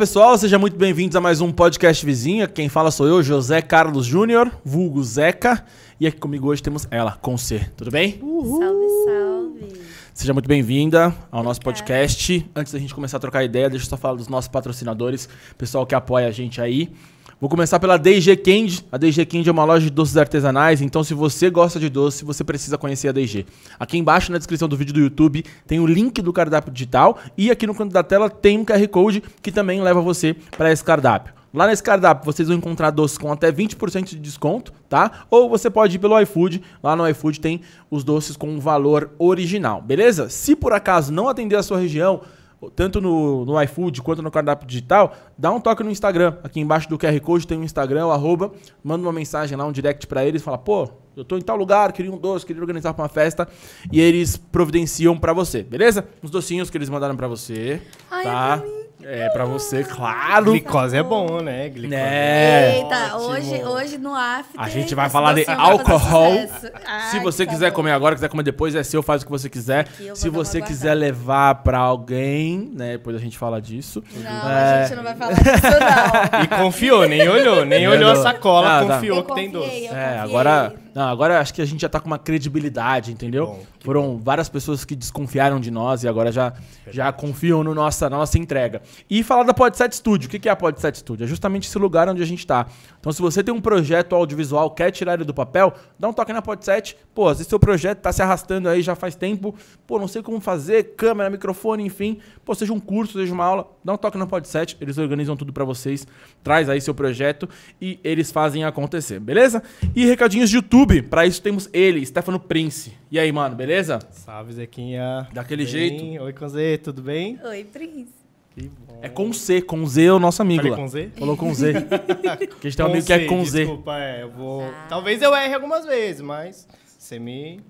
pessoal, sejam muito bem-vindos a mais um podcast vizinha. Quem fala sou eu, José Carlos Júnior, vulgo Zeca. E aqui comigo hoje temos ela, com C. Tudo bem? Uhul. Salve, salve. Seja muito bem-vinda ao nosso podcast. Antes da gente começar a trocar ideia, deixa eu só falar dos nossos patrocinadores, pessoal que apoia a gente aí. Vou começar pela DG Candy. A DG Candy é uma loja de doces artesanais, então se você gosta de doce, você precisa conhecer a DG. Aqui embaixo na descrição do vídeo do YouTube tem o link do cardápio digital e aqui no canto da tela tem um QR Code que também leva você para esse cardápio. Lá nesse cardápio vocês vão encontrar doces com até 20% de desconto, tá? Ou você pode ir pelo iFood, lá no iFood tem os doces com o valor original, beleza? Se por acaso não atender a sua região, tanto no, no iFood quanto no cardápio digital, dá um toque no Instagram. Aqui embaixo do QR Code tem o um Instagram, o arroba, manda uma mensagem lá, um direct para eles, fala, pô, eu tô em tal lugar, queria um doce, queria organizar pra uma festa, e eles providenciam para você, beleza? Os docinhos que eles mandaram para você, Ai, é tá? É é, pra você, claro. Glicose é bom, né? Glicose. Né? É. Eita, hoje, hoje no after... A gente vai falar de álcool. Se você quiser comer agora, quiser comer depois, é seu, faz o que você quiser. Se você quiser levar pra alguém, né? Depois a gente fala disso. Não, é... a gente não vai falar disso, não. E confiou, nem olhou. Nem olhou a sacola, ah, tá. confiou que tem doce. É, agora... Não, agora acho que a gente já tá com uma credibilidade, entendeu? Bom, Foram bom. várias pessoas que desconfiaram de nós e agora já, já confiam no nossa, nossa entrega. E falar da Podset Studio. O que é a Podset Studio? É justamente esse lugar onde a gente tá. Então, se você tem um projeto audiovisual, quer tirar ele do papel, dá um toque na Podset. Pô, às vezes seu projeto tá se arrastando aí já faz tempo. Pô, não sei como fazer, câmera, microfone, enfim. Pô, seja um curso, seja uma aula Dá um toque no Podset, eles organizam tudo para vocês, traz aí seu projeto e eles fazem acontecer, beleza? E recadinhos de YouTube, para isso temos ele, Stefano Prince. E aí, mano, beleza? Salve, Zequinha. Daquele bem? jeito. Oi, Conze, tudo bem? Oi, Prince. É com C, com Z é o nosso amigo Falei lá. com Z? Falou com Z. Porque a gente tem um amigo que é com desculpa, Z. Desculpa, é, eu vou... Talvez eu erre algumas vezes, mas você me...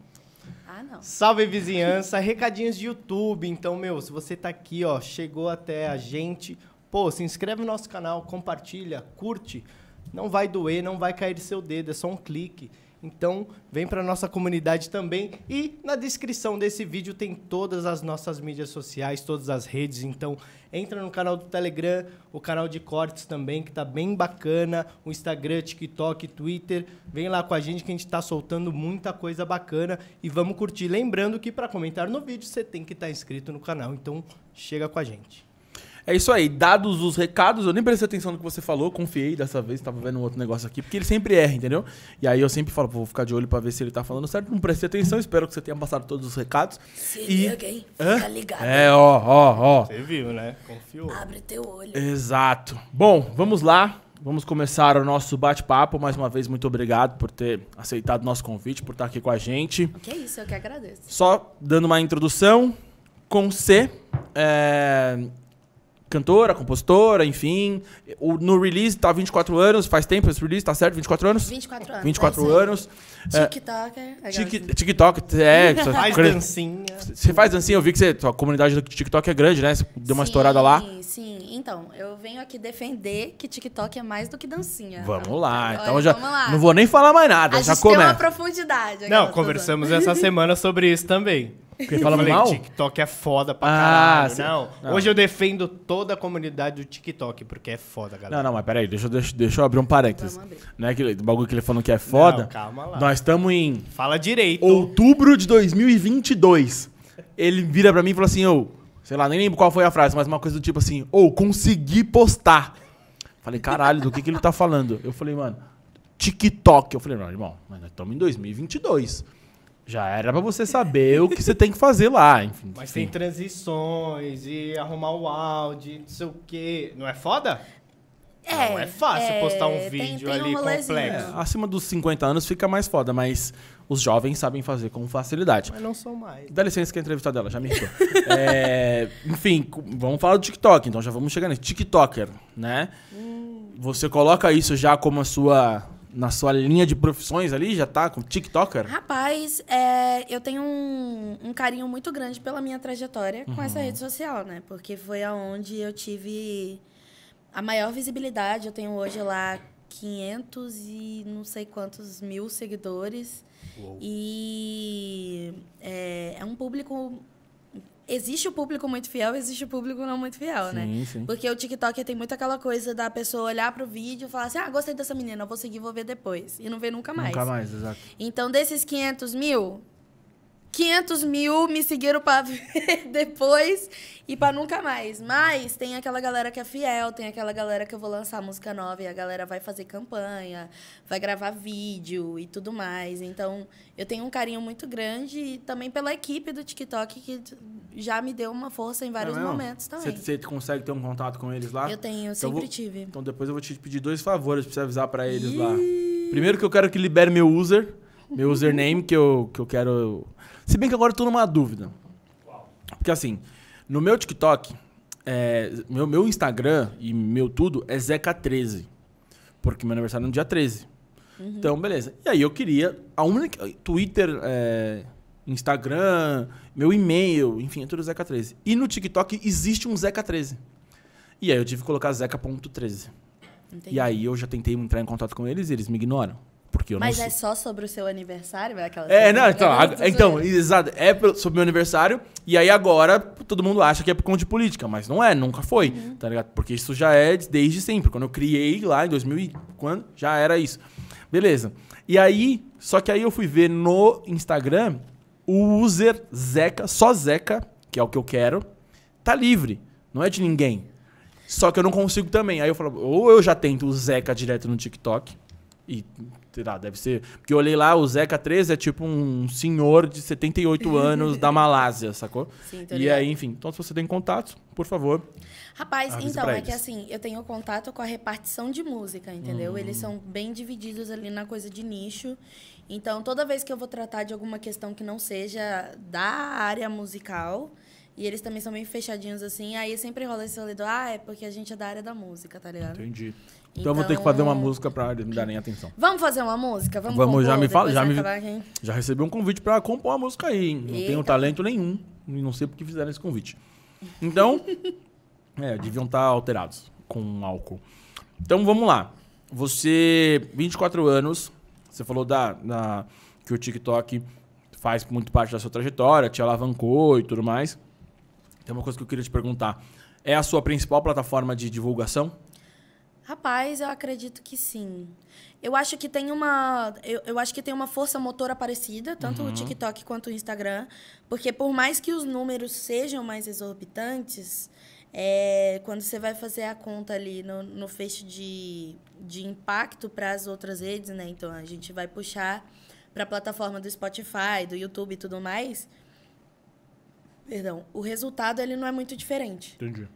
Ah, não. Salve vizinhança, recadinhos de YouTube. Então, meu, se você tá aqui, ó, chegou até a gente, pô, se inscreve no nosso canal, compartilha, curte. Não vai doer, não vai cair seu dedo, é só um clique. Então, vem para nossa comunidade também. E na descrição desse vídeo tem todas as nossas mídias sociais, todas as redes. Então, entra no canal do Telegram, o canal de cortes também, que tá bem bacana. O Instagram, TikTok, Twitter. Vem lá com a gente que a gente está soltando muita coisa bacana. E vamos curtir. Lembrando que para comentar no vídeo, você tem que estar tá inscrito no canal. Então, chega com a gente. É isso aí, dados os recados, eu nem prestei atenção no que você falou, confiei dessa vez, tava vendo um outro negócio aqui, porque ele sempre erra, entendeu? E aí eu sempre falo, vou ficar de olho para ver se ele tá falando certo, não prestei atenção, espero que você tenha passado todos os recados. Se e... liga, hein? Hã? Fica ligado. É, ó, ó, ó. Você viu, né? Confiou. Abre teu olho. Exato. Bom, vamos lá. Vamos começar o nosso bate-papo. Mais uma vez, muito obrigado por ter aceitado nosso convite, por estar aqui com a gente. Que isso, eu que agradeço. Só dando uma introdução, com C, é, cantora, compositora, enfim. O, no release tá 24 anos, faz tempo esse release, tá certo? 24 anos? 24 anos. 24 é anos. É. TikToker. É TikTok, é. faz dancinha. Você faz dancinha, eu vi que a comunidade do TikTok é grande, né? Você deu uma estourada lá. Sim, então, eu venho aqui defender que TikTok é mais do que dancinha. Vamos então, lá, então já. Lá. Não vou nem falar mais nada, já começa. Tem uma profundidade. Não, conversamos essa semana sobre isso também. Porque fala mal? TikTok é foda pra ah, caralho. Não. não. Hoje eu defendo toda a comunidade do TikTok, porque é foda, galera. Não, não, mas peraí, deixa, deixa, deixa eu abrir um parênteses. Não é aquele bagulho que ele falou que é foda. Não, calma lá. Não nós estamos em. Fala direito. Outubro de 2022. Ele vira pra mim e falou assim: ou sei lá, nem lembro qual foi a frase, mas uma coisa do tipo assim: ou consegui postar. Falei, caralho, do que, que ele tá falando? Eu falei, mano, TikTok. Eu falei, não, irmão, mas nós estamos em 2022. Já era pra você saber o que você tem que fazer lá, enfim. Mas enfim. tem transições e arrumar o áudio, não sei o quê. Não é foda? É, não é fácil é, postar um é, vídeo tem, tem ali complexo. É, acima dos 50 anos fica mais foda, mas os jovens sabem fazer com facilidade. Mas não sou mais. Dá licença que a entrevista dela já me irritou. é, enfim, vamos falar do TikTok, então já vamos chegar nesse. TikToker, né? Hum. Você coloca isso já como a sua. Na sua linha de profissões ali, já tá com TikToker? Rapaz, é, eu tenho um, um, carinho muito grande pela minha trajetória com uhum. essa rede social, né? Porque foi aonde eu tive a maior visibilidade. Eu tenho hoje lá 500 e não sei quantos mil seguidores. Uou. E é, é um público existe o público muito fiel, existe o público não muito fiel, né? sim, né? Sim. Porque o TikTok tem muito aquela coisa da pessoa olhar pro vídeo e falar assim: ah, gostei dessa menina, vou seguir, vou ver depois. E não vê nunca mais. Nunca mais, exato. Então, desses 500 mil, 500 mil me seguiram pra ver depois e pra nunca mais. Mas tem aquela galera que é fiel, tem aquela galera que eu vou lançar música nova e a galera vai fazer campanha, vai gravar vídeo e tudo mais. Então eu tenho um carinho muito grande e também pela equipe do TikTok que já me deu uma força em vários é momentos também. Você consegue ter um contato com eles lá? Eu tenho, então sempre vou, tive. Então depois eu vou te pedir dois favores pra você avisar pra eles lá. Primeiro que eu quero que libere meu user meu username que eu, que eu quero. Se bem que agora eu tô numa dúvida. Porque assim, no meu TikTok, é, meu, meu Instagram e meu tudo é Zeca13. Porque meu aniversário é no dia 13. Uhum. Então, beleza. E aí eu queria. A única. Twitter, é, Instagram, meu e-mail, enfim, é tudo Zeca13. E no TikTok existe um Zeca13. E aí eu tive que colocar Zeca.13. E aí eu já tentei entrar em contato com eles e eles me ignoram. Porque eu Mas não é só sobre o seu aniversário? É aquela é, não, então, é a, então exato. É sobre o meu aniversário. E aí agora todo mundo acha que é por conta de política. Mas não é, nunca foi. Uhum. Tá ligado? Porque isso já é desde sempre. Quando eu criei lá em 2000 quando, já era isso. Beleza. E aí, só que aí eu fui ver no Instagram o user Zeca, só Zeca, que é o que eu quero, tá livre. Não é de ninguém. Só que eu não consigo também. Aí eu falo, ou eu já tento o Zeca direto no TikTok e sei lá, deve ser. Porque eu olhei lá, o Zeca 13 é tipo um senhor de 78 anos da Malásia, sacou? Sim, E aí, enfim, então se você tem contato, por favor. Rapaz, então, é eles. que assim, eu tenho contato com a repartição de música, entendeu? Hum. Eles são bem divididos ali na coisa de nicho. Então, toda vez que eu vou tratar de alguma questão que não seja da área musical, e eles também são bem fechadinhos assim, aí sempre rola esse rolê do, ah, é porque a gente é da área da música, tá ligado? Entendi. Então, então, eu vou ter que fazer uma então, é. música pra eles me nem atenção. Vamos fazer uma música? Vamos, Vamos compor, já me fala, já me aqui. já recebi um convite pra compor uma música aí, hein? Não Eita. tenho talento nenhum, e não sei por que fizeram esse convite. Então, é, deviam estar tá alterados com álcool. Então vamos lá. Você, 24 anos, você falou da, da, que o TikTok faz muito parte da sua trajetória, te alavancou e tudo mais. Tem uma coisa que eu queria te perguntar. É a sua principal plataforma de divulgação? Rapaz, eu acredito que sim. Eu acho que tem uma, eu, eu acho que tem uma força motora parecida, tanto uhum. o TikTok quanto o Instagram, porque por mais que os números sejam mais exorbitantes, é, quando você vai fazer a conta ali no, no fecho de, de impacto para as outras redes, né? Então a gente vai puxar para a plataforma do Spotify, do YouTube e tudo mais. Perdão, o resultado ele não é muito diferente. Entendi.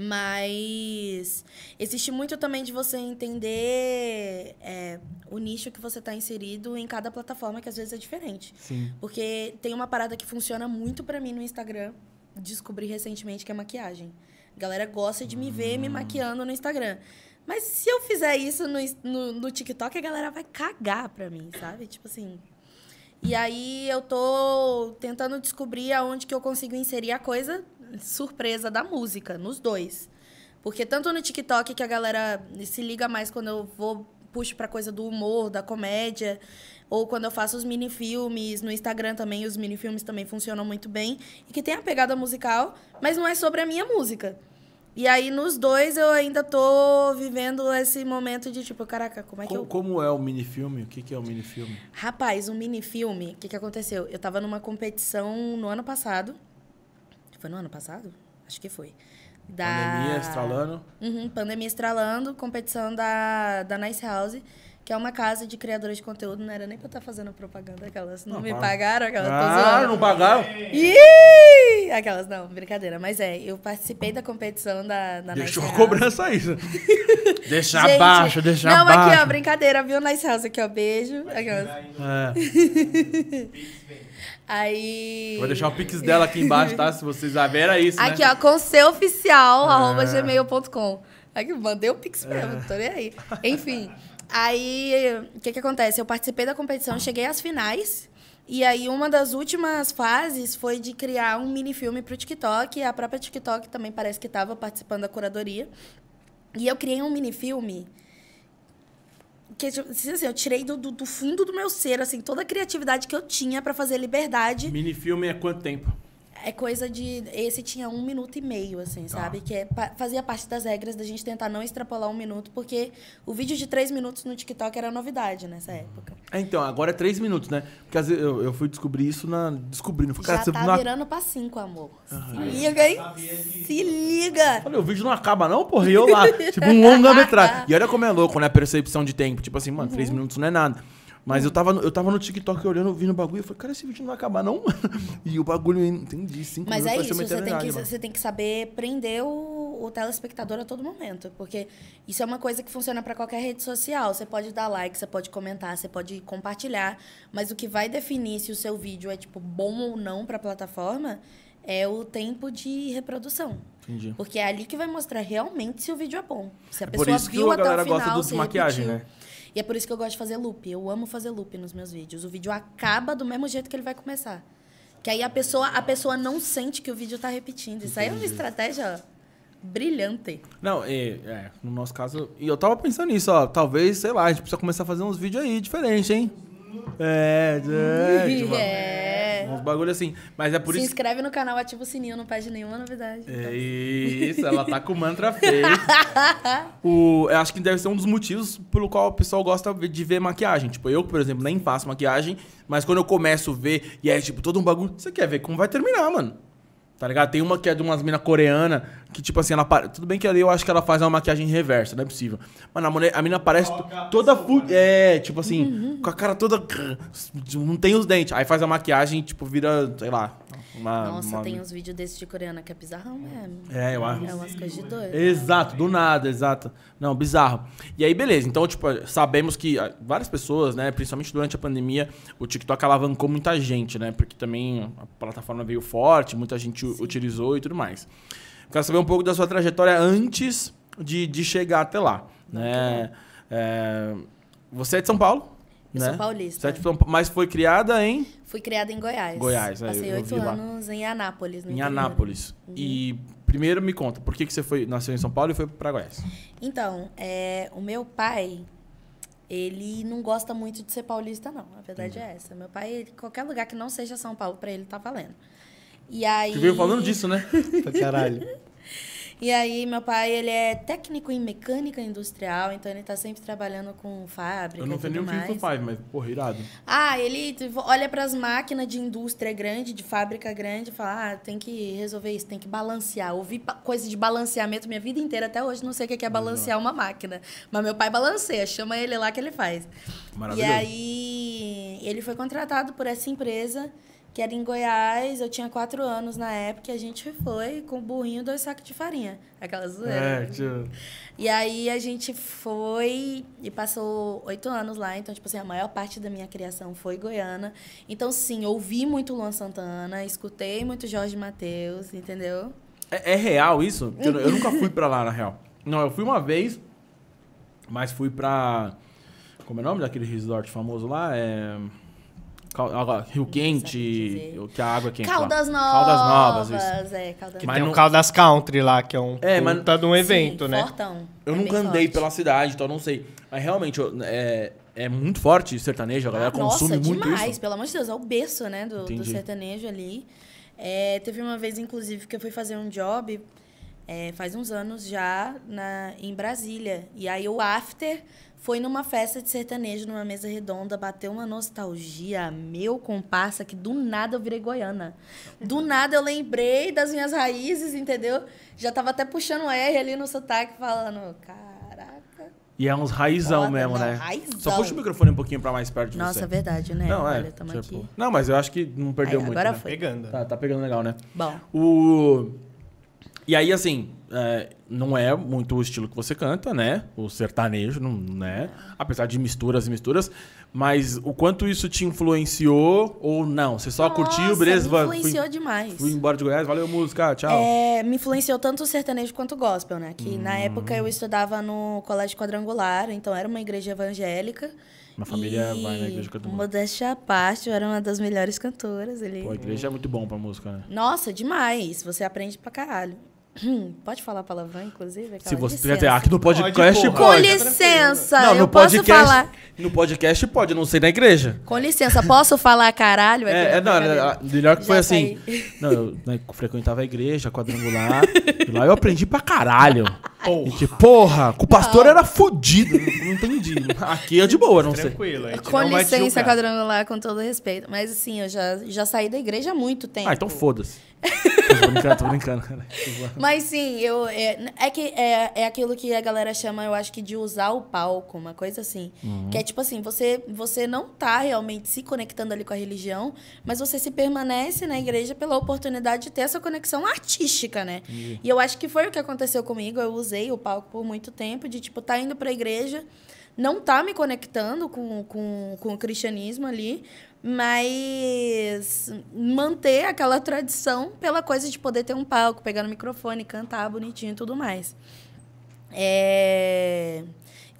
Mas existe muito também de você entender é, o nicho que você está inserido em cada plataforma, que às vezes é diferente. Sim. Porque tem uma parada que funciona muito para mim no Instagram, descobri recentemente, que é maquiagem. A galera gosta de me ver hum. me maquiando no Instagram. Mas se eu fizer isso no, no, no TikTok, a galera vai cagar pra mim, sabe? Tipo assim, e aí eu tô tentando descobrir aonde que eu consigo inserir a coisa surpresa da música, nos dois. Porque tanto no TikTok que a galera se liga mais quando eu vou puxo para coisa do humor, da comédia, ou quando eu faço os minifilmes no Instagram também, os minifilmes também funcionam muito bem e que tem a pegada musical, mas não é sobre a minha música. E aí nos dois eu ainda tô vivendo esse momento de tipo, caraca, como é como, que eu Como é o minifilme? O que que é o minifilme? Rapaz, um minifilme, o que que aconteceu? Eu tava numa competição no ano passado foi no ano passado? Acho que foi. Da... Pandemia estralando. Uhum, pandemia estralando, competição da, da Nice House, que é uma casa de criadores de conteúdo. Não era nem pra eu estar tá fazendo propaganda, aquelas não, não me pagaram, aquelas. Ah, não pagaram? Ih! Aquelas, não, brincadeira. Mas é, eu participei da competição da, da Deixou a cobrança isso. deixa Gente, abaixo, deixa não, abaixo. Não, aqui, ó, brincadeira, viu? Nice House aqui, ó, beijo. Aquelas... É. Aí. Vou deixar o pix dela aqui embaixo, tá? Se vocês já é isso. Né? Aqui, né? ó, conselhoficial, ah. arroba gmail.com. Aqui, mandei o pix mesmo, é. tô nem aí. Enfim. Aí, o que que acontece? Eu participei da competição, cheguei às finais. E aí, uma das últimas fases foi de criar um minifilme pro TikTok. A própria TikTok também parece que estava participando da curadoria. E eu criei um minifilme filme que tipo, assim, eu tirei do, do, fundo do meu ser, assim, toda a criatividade que eu tinha para fazer liberdade. Minifilme é quanto tempo? é coisa de. Esse tinha um minuto e meio, assim, tá. sabe? Que é, fazia parte das regras da gente tentar não extrapolar um minuto, porque o vídeo de três minutos no TikTok era novidade nessa época. É, então, agora é três minutos, né? Porque às vezes eu, eu fui descobrir isso na. Descobrindo. Falei, Já tá na... virando pra cinco, amor. Se liga, hein? Tá se liga! Olha, o vídeo não acaba, não, porra. E eu lá, tipo, um longa-metragem. E olha como é louco, né? A percepção de tempo. Tipo assim, mano, uhum. três minutos não é nada. Mas eu tava, eu tava no TikTok olhando, vindo o bagulho, eu falei, cara, esse vídeo não vai acabar, não? e o bagulho, eu entendi, sim. Mas é isso, você tem, que, você tem que saber prender o, o telespectador a todo momento. Porque isso é uma coisa que funciona para qualquer rede social. Você pode dar like, você pode comentar, você pode compartilhar. Mas o que vai definir se o seu vídeo é, tipo, bom ou não pra plataforma é o tempo de reprodução. Entendi. Porque é ali que vai mostrar realmente se o vídeo é bom. Se a é pessoa viu até o final, gosta dos maquiagem, repetiu. né? E é por isso que eu gosto de fazer loop. Eu amo fazer loop nos meus vídeos. O vídeo acaba do mesmo jeito que ele vai começar. Que aí a pessoa, a pessoa não sente que o vídeo está repetindo. Isso aí é uma estratégia brilhante. Não, é, no nosso caso. E eu tava pensando nisso, ó. Talvez, sei lá, a gente precisa começar a fazer uns vídeos aí diferentes, hein? É, é. é. Uns bagulho assim. Mas é por Se isso. Se inscreve no canal, ativa o sininho, não perde nenhuma novidade. É então. É isso, ela tá com o mantra feio. o, eu acho que deve ser um dos motivos pelo qual o pessoal gosta de ver maquiagem. Tipo, eu, por exemplo, nem faço maquiagem, mas quando eu começo a ver e é tipo todo um bagulho, você quer ver como vai terminar, mano. Tá ligado? Tem uma que é de umas mina coreana que, tipo assim, ela. Tudo bem que ali eu acho que ela faz uma maquiagem reversa, não é possível. Mano, a, mulher, a mina aparece toda. Fu... Né? É, tipo assim, uhum. com a cara toda. Não tem os dentes. Aí faz a maquiagem, tipo, vira, sei lá, uma, Nossa, uma... tem uns vídeos desses de coreana que é bizarrão mesmo. É, eu acho. É umas coisas de doido. Né? Exato, né? do nada, exato. Não, bizarro. E aí, beleza. Então, tipo, sabemos que ah, várias pessoas, né, principalmente durante a pandemia, o TikTok alavancou muita gente, né? Porque também a plataforma veio forte, muita gente Sim. utilizou e tudo mais. Quero saber um pouco da sua trajetória antes de, de chegar até lá, né? É, você é de São Paulo? Eu né? sou paulista. Sete, é mas foi criada em? Fui criada em Goiás. Goiás, né? Passei oito anos lá. em Anápolis. em Anápolis. Uhum. E primeiro me conta, por que, que você foi, nasceu em São Paulo e foi para Goiás? Então, é, o meu pai, ele não gosta muito de ser paulista, não. A verdade é essa. Meu pai, ele, qualquer lugar que não seja São Paulo, para ele tá valendo. E aí... Você veio falando disso, né? Caralho. E aí, meu pai, ele é técnico em mecânica industrial, então ele tá sempre trabalhando com fábrica. Eu não tenho nenhum mais. filho com pai, mas, porra, irado. Ah, ele olha para as máquinas de indústria grande, de fábrica grande, e fala: ah, tem que resolver isso, tem que balancear. Ouvi coisa de balanceamento minha vida inteira, até hoje, não sei o que é, é, é balancear uma máquina. Mas meu pai balanceia, chama ele lá que ele faz. Maravilhoso. E aí, ele foi contratado por essa empresa que era em Goiás, eu tinha quatro anos na época, e a gente foi com o burrinho dois sacos de farinha. Aquelas zoeira. É, tio. E aí a gente foi e passou oito anos lá, então, tipo assim, a maior parte da minha criação foi goiana. Então, sim, ouvi muito Luan Santana, escutei muito Jorge Matheus, entendeu? É, é real isso? Eu, eu nunca fui pra lá, na real. Não, eu fui uma vez, mas fui pra. Como é o nome daquele resort famoso lá? É. Rio Quente, é o que a água é quente. Caldas lá. Novas. Caldas Novas, é, Caldas que Novas. Tem um não... Caldas Country lá, que é um é, mas... tá de um evento, Sim, né? Fortão. Eu é nunca andei forte. pela cidade, então não sei. Mas realmente, é, é muito forte o sertanejo, a galera ah, consome nossa, muito demais, isso. pelo amor de Deus, é o berço, né, do, do sertanejo ali. É, teve uma vez, inclusive, que eu fui fazer um job, é, faz uns anos já, na, em Brasília. E aí o after foi numa festa de sertanejo, numa mesa redonda, bateu uma nostalgia, meu comparsa, que do nada eu virei goiana. Do nada eu lembrei das minhas raízes, entendeu? Já tava até puxando o R ali no sotaque, falando, caraca. E é uns raizão Foda, mesmo, não, né? Raizão. Só puxa o microfone um pouquinho pra mais perto de Nossa, você. Nossa, é verdade, né? Não, é. tipo... Não, mas eu acho que não perdeu Aí, muito. Agora né? foi. Pegando. Tá, tá pegando legal, né? Bom. O. E aí, assim, é, não é muito o estilo que você canta, né? O sertanejo, não, né? Apesar de misturas e misturas. Mas o quanto isso te influenciou ou não? Você só Nossa, curtiu, beleza? Me influenciou fui, demais. Fui embora de Goiás, valeu música, tchau. É, me influenciou tanto o sertanejo quanto o gospel, né? Que hum. na época eu hum. estudava no colégio quadrangular, então era uma igreja evangélica. Uma família e... vai na igreja cantando. Modéstia à parte, eu era uma das melhores cantoras ali. Pô, a igreja é muito bom pra música, né? Nossa, demais. Você aprende pra caralho. Hum, pode falar palavrão, inclusive? Se você quiser dizer, aqui no podcast pode. pode. Com licença, não, eu posso podcast, falar. No podcast pode, não sei na igreja. Com licença, posso falar caralho? É, é, é não, é, melhor que Já foi assim. Não, eu, né, frequentava a igreja quadrangular, e lá eu aprendi pra caralho. Porra, e, porra com o pastor não. era fudido, não, entendi. Aqui é de boa, não Tranquilo, sei. Tranquilo, Com licença, quadrangular, com todo respeito. Mas assim, eu já, já saí da igreja há muito tempo. Ah, então foda-se tô brincando, tô brincando. Mas sim, eu, é, é que é, é aquilo que a galera chama, eu acho que de usar o palco, uma coisa assim. Uhum. Que é tipo assim, você, você não tá realmente se conectando ali com a religião, mas você se permanece na igreja pela oportunidade de ter essa conexão artística, né? Uhum. E eu acho que foi o que aconteceu comigo, eu usei o palco por muito tempo, de tipo, tá indo pra igreja, não tá me conectando com, com, com o cristianismo ali, mas manter aquela tradição pela coisa de poder ter um palco, pegar no microfone, cantar bonitinho e tudo mais. É...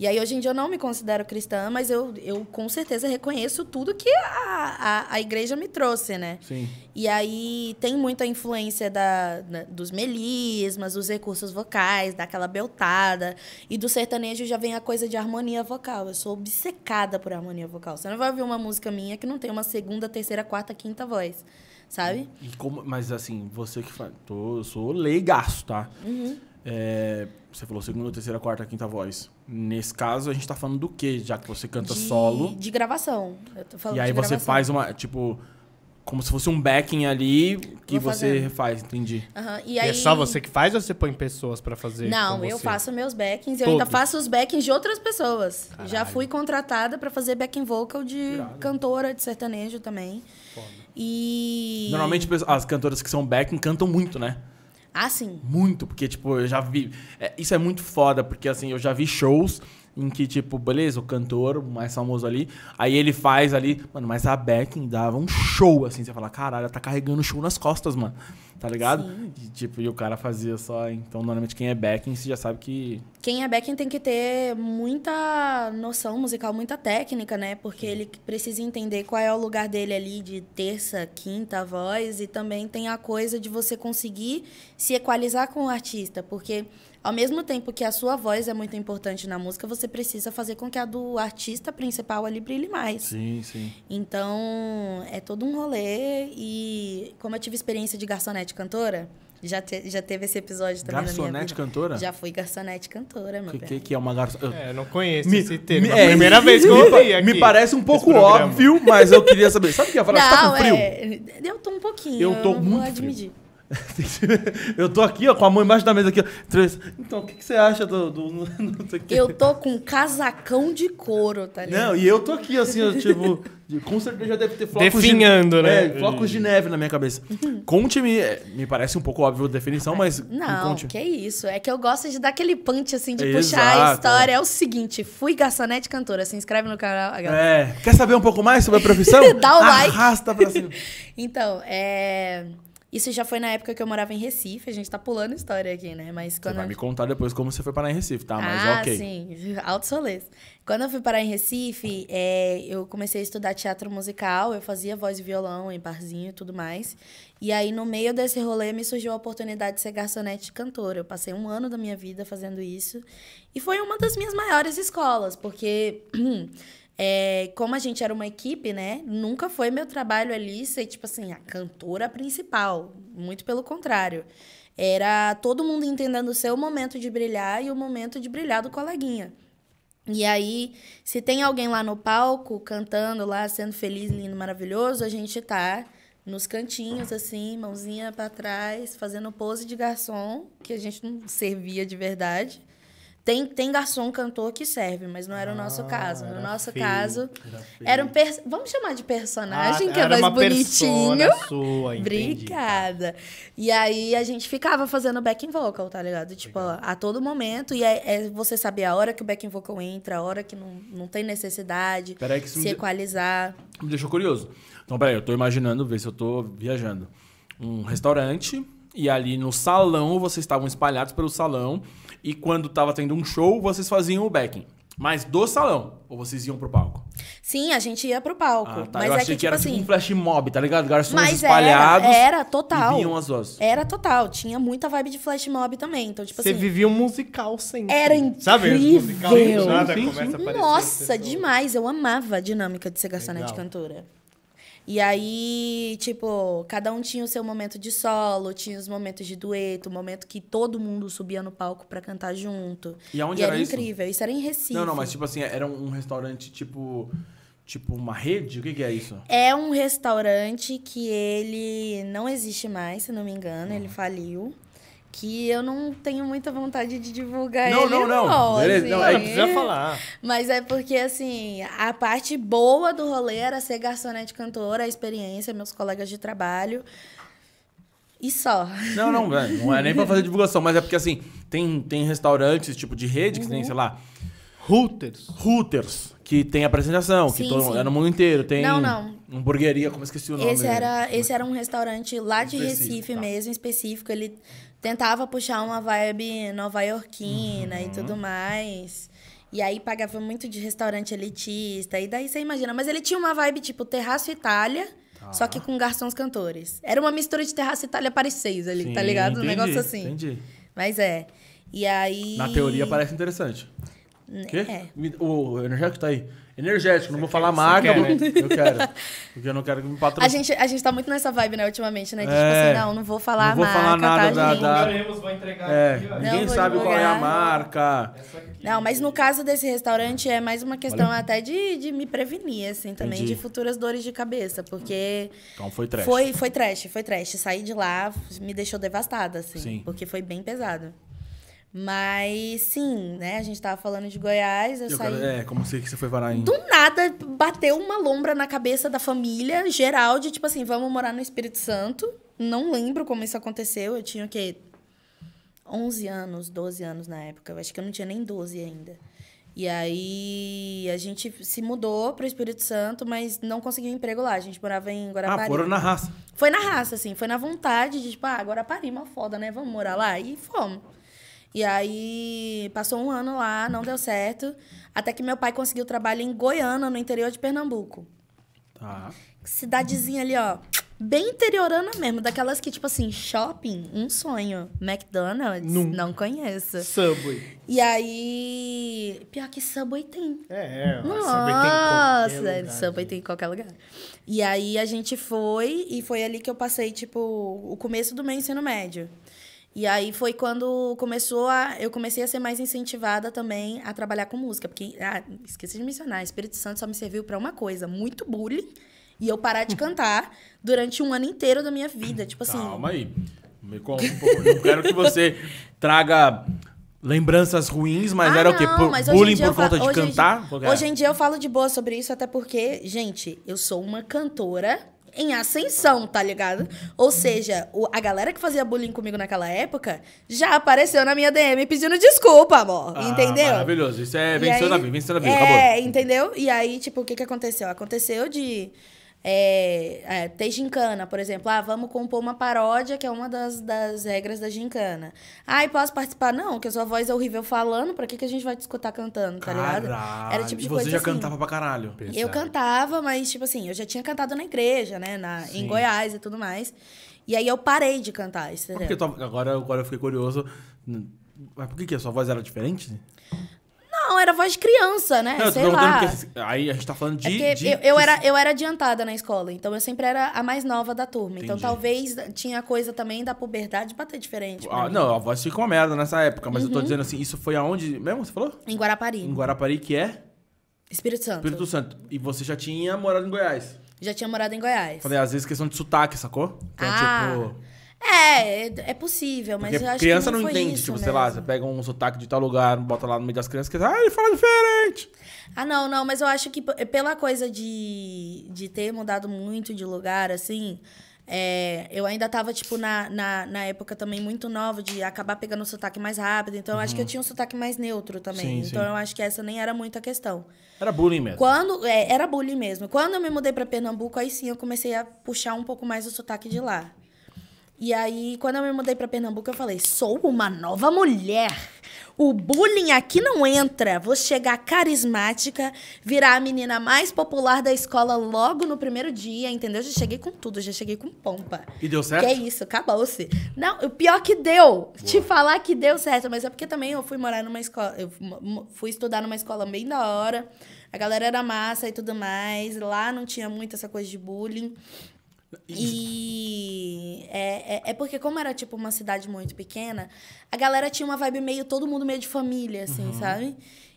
E aí, hoje em dia, eu não me considero cristã, mas eu, eu com certeza reconheço tudo que a, a, a igreja me trouxe, né? Sim. E aí, tem muita influência da, da, dos melismas, dos recursos vocais, daquela beltada. E do sertanejo já vem a coisa de harmonia vocal. Eu sou obcecada por harmonia vocal. Você não vai ouvir uma música minha que não tem uma segunda, terceira, quarta, quinta voz sabe? E como, mas assim, você que fala... Tô, eu sou leigaço, tá? Uhum. É, você falou segunda, terceira, quarta, quinta voz. Nesse caso, a gente tá falando do quê? Já que você canta de, solo. De gravação. Eu tô falando e aí você gravação. faz uma, tipo, como se fosse um backing ali que Vou você fazendo. faz, entendi. Uhum. E, e é só você que faz ou você põe pessoas para fazer? Não, eu faço meus backings. Todos. Eu ainda faço os backings de outras pessoas. Caralho. Já fui contratada para fazer backing vocal de cantora de sertanejo também. Foda. E. Normalmente as cantoras que são backing cantam muito, né? Ah, sim. Muito, porque, tipo, eu já vi. É, isso é muito foda, porque, assim, eu já vi shows em que, tipo, beleza, o cantor mais famoso ali, aí ele faz ali, mano, mas a Beckham dava um show, assim, você fala, caralho, tá carregando show nas costas, mano, tá ligado? E, tipo, e o cara fazia só, então, normalmente, quem é backing você já sabe que... Quem é backing tem que ter muita noção musical, muita técnica, né, porque Sim. ele precisa entender qual é o lugar dele ali de terça, quinta voz, e também tem a coisa de você conseguir se equalizar com o artista, porque... Ao mesmo tempo que a sua voz é muito importante na música, você precisa fazer com que a do artista principal ali brilhe mais. Sim, sim. Então, é todo um rolê. E como eu tive experiência de garçonete cantora, já, te, já teve esse episódio também Garçonete cantora? Já fui garçonete cantora, meu O que, que, é uma garçonete? É, não conheço me, esse termo. Me, é, primeira vez que eu ouvi aqui. Me parece um pouco óbvio, mas eu queria saber. Sabe o que eu ia falar? Não, você tá com frio? É, eu tô um pouquinho. Eu tô muito vou admitir. eu tô aqui, ó, com a mão embaixo da mesa aqui, ó. Então, o que, que você acha do. do... eu tô com um casacão de couro, tá ligado? Não, e eu tô aqui, assim, eu, tipo. Com certeza já deve ter flocos Definhando, de... né? É, flocos de neve na minha cabeça. Conte-me, é, me parece um pouco óbvio a definição, mas. Não, que é isso. É que eu gosto de dar aquele punch, assim, de Exato. puxar a história. É o seguinte: fui garçonete cantora, se inscreve no canal. É. Quer saber um pouco mais sobre a profissão? Dá o like. Arrasta pra cima. então, é. Isso já foi na época que eu morava em Recife. A gente tá pulando história aqui, né? Mas quando você vai eu... me contar depois como você foi parar em Recife, tá? Mas ah, ok. Sim, alto solês. Quando eu fui parar em Recife, é, eu comecei a estudar teatro musical. Eu fazia voz e violão em barzinho e tudo mais. E aí, no meio desse rolê, me surgiu a oportunidade de ser garçonete cantora. Eu passei um ano da minha vida fazendo isso. E foi uma das minhas maiores escolas, porque É, como a gente era uma equipe, né? Nunca foi meu trabalho ali ser, tipo assim, a cantora principal. Muito pelo contrário. Era todo mundo entendendo o seu momento de brilhar e o momento de brilhar do coleguinha. E aí, se tem alguém lá no palco cantando lá, sendo feliz, lindo, maravilhoso, a gente tá nos cantinhos, assim, mãozinha para trás, fazendo pose de garçom, que a gente não servia de verdade. Tem, tem garçom cantor que serve, mas não era o nosso ah, caso. No nosso feio, caso, era, um per... vamos chamar de personagem, ah, que é mais bonitinho. Sua, Obrigada. Tá. E aí a gente ficava fazendo backing vocal, tá ligado? Tipo, ó, a todo momento. E é, é, você saber a hora que o backing vocal entra, a hora que não, não tem necessidade, Peraí que se me equalizar. De... Me deixou curioso. Então, peraí, eu tô imaginando, ver se eu tô viajando. Um restaurante, e ali no salão, vocês estavam espalhados pelo salão e quando tava tendo um show, vocês faziam o backing. Mas do salão, ou vocês iam pro palco? Sim, a gente ia pro palco. Ah, tá. Mas eu achei é que, que tipo era tipo assim, tipo um flash mob, tá ligado? Garçons mas espalhados. Era, era total. vinham as vozes. Era total. Tinha muita vibe de flash mob também. Então, tipo Você assim, vivia um musical sempre. Era incrível. Sabe? Musical, nada, sim, sim. Nossa, demais. Eu amava a dinâmica de ser garçonete cantora. E aí, tipo, cada um tinha o seu momento de solo, tinha os momentos de dueto, o momento que todo mundo subia no palco para cantar junto. E aonde e era, era isso? incrível. Isso era em Recife. Não, não, mas tipo assim, era um restaurante tipo Tipo uma rede? O que, que, é isso? É um restaurante que ele não existe mais, se não me engano, uhum. ele faliu que eu não tenho muita vontade de divulgar não, ele. Não, não, não. Beleza, assim. não, precisa é. falar. Mas é porque, assim, a parte boa do rolê era ser garçonete cantora, a experiência, meus colegas de trabalho. E só. Não, não, é, não é nem pra fazer divulgação, mas é porque, assim, tem, tem restaurantes, tipo, de rede, que uhum. tem, sei lá... Hooters. Hooters, que tem apresentação, sim, que sim. é no mundo inteiro. Tem não, não. hamburgueria, como esqueci o nome. Esse era, esse era um restaurante lá de específico, Recife tá. mesmo, específico. Ele tentava puxar uma vibe nova-iorquina uhum. e tudo mais. E aí pagava muito de restaurante elitista. E daí você imagina. Mas ele tinha uma vibe tipo Terraço Itália, tá. só que com garçons cantores. Era uma mistura de Terraço Itália Paris 6 ali, tá Sim, tá ligado? Entendi, um negócio assim. Entendi. Mas é. E aí. Na teoria parece interessante. Quê? É. O energético tá aí. Energético, não vou falar marca, quer, né? eu quero. Porque eu não quero que me patrocine. A gente, a gente tá muito nessa vibe, né, ultimamente, né? De tipo é, tipo assim, não, não vou falar não vou marca, falar tá, nada tá, da, da... Vou entregar é, aqui, Ninguém sabe divulgar. qual é a marca. Não, mas no caso desse restaurante é mais uma questão Valeu. até de, de me prevenir, assim, também, Entendi. de futuras dores de cabeça, porque... Então foi trash. Foi, foi trash, foi trash. Saí de lá, me deixou devastada, assim, Sim. porque foi bem pesado. Mas sim, né? A gente tava falando de Goiás, eu, eu saí. Quero... É, como sei que você foi varar em. Do nada bateu uma lombra na cabeça da família geral de tipo assim, vamos morar no Espírito Santo. Não lembro como isso aconteceu. Eu tinha o quê? 11 anos, 12 anos na época. Eu acho que eu não tinha nem 12 ainda. E aí a gente se mudou para o Espírito Santo, mas não conseguiu emprego lá. A gente morava em Guarapari. Ah, foram na raça. Foi na raça, assim. Foi na vontade de, tipo, ah, Guarapari, uma foda, né? Vamos morar lá? E fomos. E aí passou um ano lá, não deu certo. Até que meu pai conseguiu trabalho em Goiânia, no interior de Pernambuco. Tá. Cidadezinha ali, ó. Bem interiorana mesmo, daquelas que, tipo assim, shopping, um sonho. McDonald's, não, não conheço. Subway. E aí. Pior que Subway tem. É, é Nossa, Subway tem, lugar, Subway tem em qualquer lugar. E aí a gente foi, e foi ali que eu passei, tipo, o começo do meu ensino médio. E aí foi quando começou a. Eu comecei a ser mais incentivada também a trabalhar com música. Porque, ah, esqueci de mencionar, Espírito Santo só me serviu para uma coisa: muito bullying. E eu parar de cantar durante um ano inteiro da minha vida. Tipo assim. Calma aí. Me conta um pouco. Eu quero que você traga lembranças ruins, mas ah, era não, o quê? Por, bullying por conta falo, de hoje cantar? É? hoje em dia eu falo de boa sobre isso, até porque, gente, eu sou uma cantora em ascensão, tá ligado? Ou seja, o, a galera que fazia bullying comigo naquela época já apareceu na minha DM pedindo desculpa, amor. Ah, entendeu? Maravilhoso. Isso é venceu aí, na vida, venceu na vida. É, acabou. entendeu? E aí, tipo, o que, que aconteceu? Aconteceu de é, é, ter gincana, por exemplo. Ah, vamos compor uma paródia, que é uma das, das regras da gincana. Ah, e posso participar? Não, porque a sua voz é horrível falando, pra que, que a gente vai te escutar cantando, tá caralho. ligado? Era tipo de você já assim. cantava pra caralho. Pensar. Eu cantava, mas tipo assim, eu já tinha cantado na igreja, né? Na, em Goiás e tudo mais. E aí eu parei de cantar, entendeu? Porque agora, agora eu fiquei curioso. Mas por que, que a sua voz era diferente? Não, era voz de criança, né? Não, Sei lá. Que, aí a gente tá falando de. É de eu, eu, era, eu era adiantada na escola, então eu sempre era a mais nova da turma. Então Entendi. Então talvez tinha coisa também da puberdade ter diferente. Ah, não, a voz ficou uma merda nessa época, mas uhum. eu tô uhum. dizendo assim, isso foi aonde mesmo? Você falou? Em Guarapari. Em Guarapari, que é? Espírito Santo. Espírito Santo. E você já tinha morado em Goiás? Já tinha morado em Goiás. Falei, às vezes questão de sotaque, sacou? Então, ah. tipo. É, é, é possível, mas Porque eu acho criança que não, não entende, tipo, mesmo. sei lá, você pega um sotaque de tal lugar, bota lá no meio das crianças, que ah, ele fala diferente. Ah, não, não, mas eu acho que pela coisa de, de ter mudado muito de lugar, assim, é, eu ainda tava, tipo, na, na, na, época também muito nova de acabar pegando o sotaque mais rápido. Então, eu acho que eu uhum. tinha um sotaque mais neutro também. Sim, então, sim. eu acho que essa nem era muito a questão. Era bullying mesmo. Quando, é, era bullying mesmo. Quando eu me mudei para Pernambuco, aí sim eu comecei a puxar um pouco mais o sotaque de lá. E aí, quando eu me mudei para Pernambuco, eu falei: sou uma nova mulher. O bullying aqui não entra. Vou chegar carismática, virar a menina mais popular da escola logo no primeiro dia, entendeu? Já cheguei com tudo, já cheguei com pompa. E deu certo? Que é isso, acabou-se. Não, o pior que deu. Boa. Te falar que deu certo, mas é porque também eu fui morar numa escola. Eu fui estudar numa escola bem da hora. A galera era massa e tudo mais. Lá não tinha muito essa coisa de bullying. E é, é, é, porque, como era, tipo, uma cidade muito pequena, a galera tinha uma vibe meio, todo mundo meio de família, assim, uhum. sabe?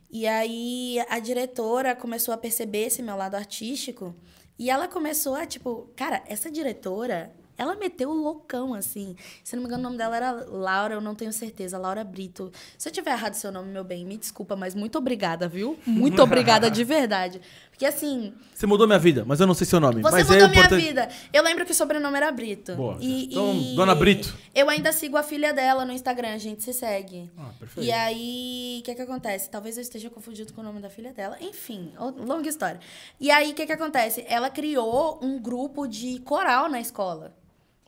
E aí a diretora começou a perceber esse meu lado artístico. E ela começou a, tipo, cara, essa diretora, ela meteu o loucão, assim. Se não me engano, o nome dela era Laura, eu não tenho certeza, Laura Brito. Se eu tiver errado seu nome, meu bem, me desculpa, mas muito obrigada, viu? Muito obrigada de verdade. Porque assim. Você mudou minha vida, mas eu não sei seu nome. Você mas mudou é minha importante... vida. Eu lembro que o sobrenome era Brito. Boa. E, então, e... Dona Brito. Eu ainda sigo a filha dela no Instagram, a gente se segue. Ah, perfeito. E aí, o que, que acontece? Talvez eu esteja confundido com o nome da filha dela. Enfim, longa história. E aí, o que, que acontece? Ela criou um grupo de coral na escola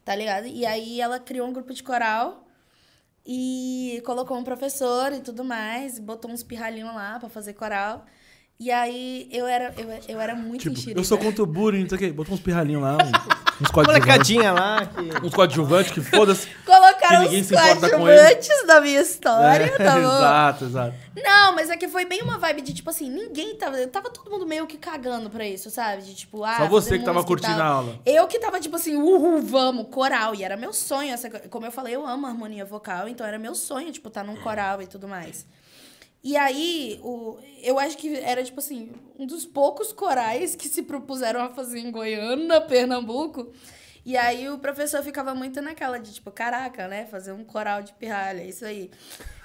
tá ligado? E aí ela criou um grupo de coral e colocou um professor e tudo mais, botou uns pirralhinhos lá para fazer coral. E aí eu era, eu, eu era muito tipo, enxerida. Eu sou contra o bullying, não sei o quê. Botou uns pirralhinhos lá, uns, uns coadjuvantes. lá. Que... Uns coadjuvantes que foda-se. Colocaram que uns coadjuvantes da minha história, é, tá bom? Exato, exato. Não, mas é que foi bem uma vibe de tipo assim, ninguém tava. Tava todo mundo meio que cagando pra isso, sabe? De tipo, ah. Só você que tava curtindo a aula. Eu que tava tipo assim, uhul, vamos, coral. E era meu sonho. Essa, como eu falei, eu amo harmonia vocal, então era meu sonho, tipo, estar tá num coral e tudo mais. E aí, o, eu acho que era, tipo assim, um dos poucos corais que se propuseram a fazer em Goiânia, Pernambuco. E aí o professor ficava muito naquela de, tipo, caraca, né? Fazer um coral de pirralha, isso aí.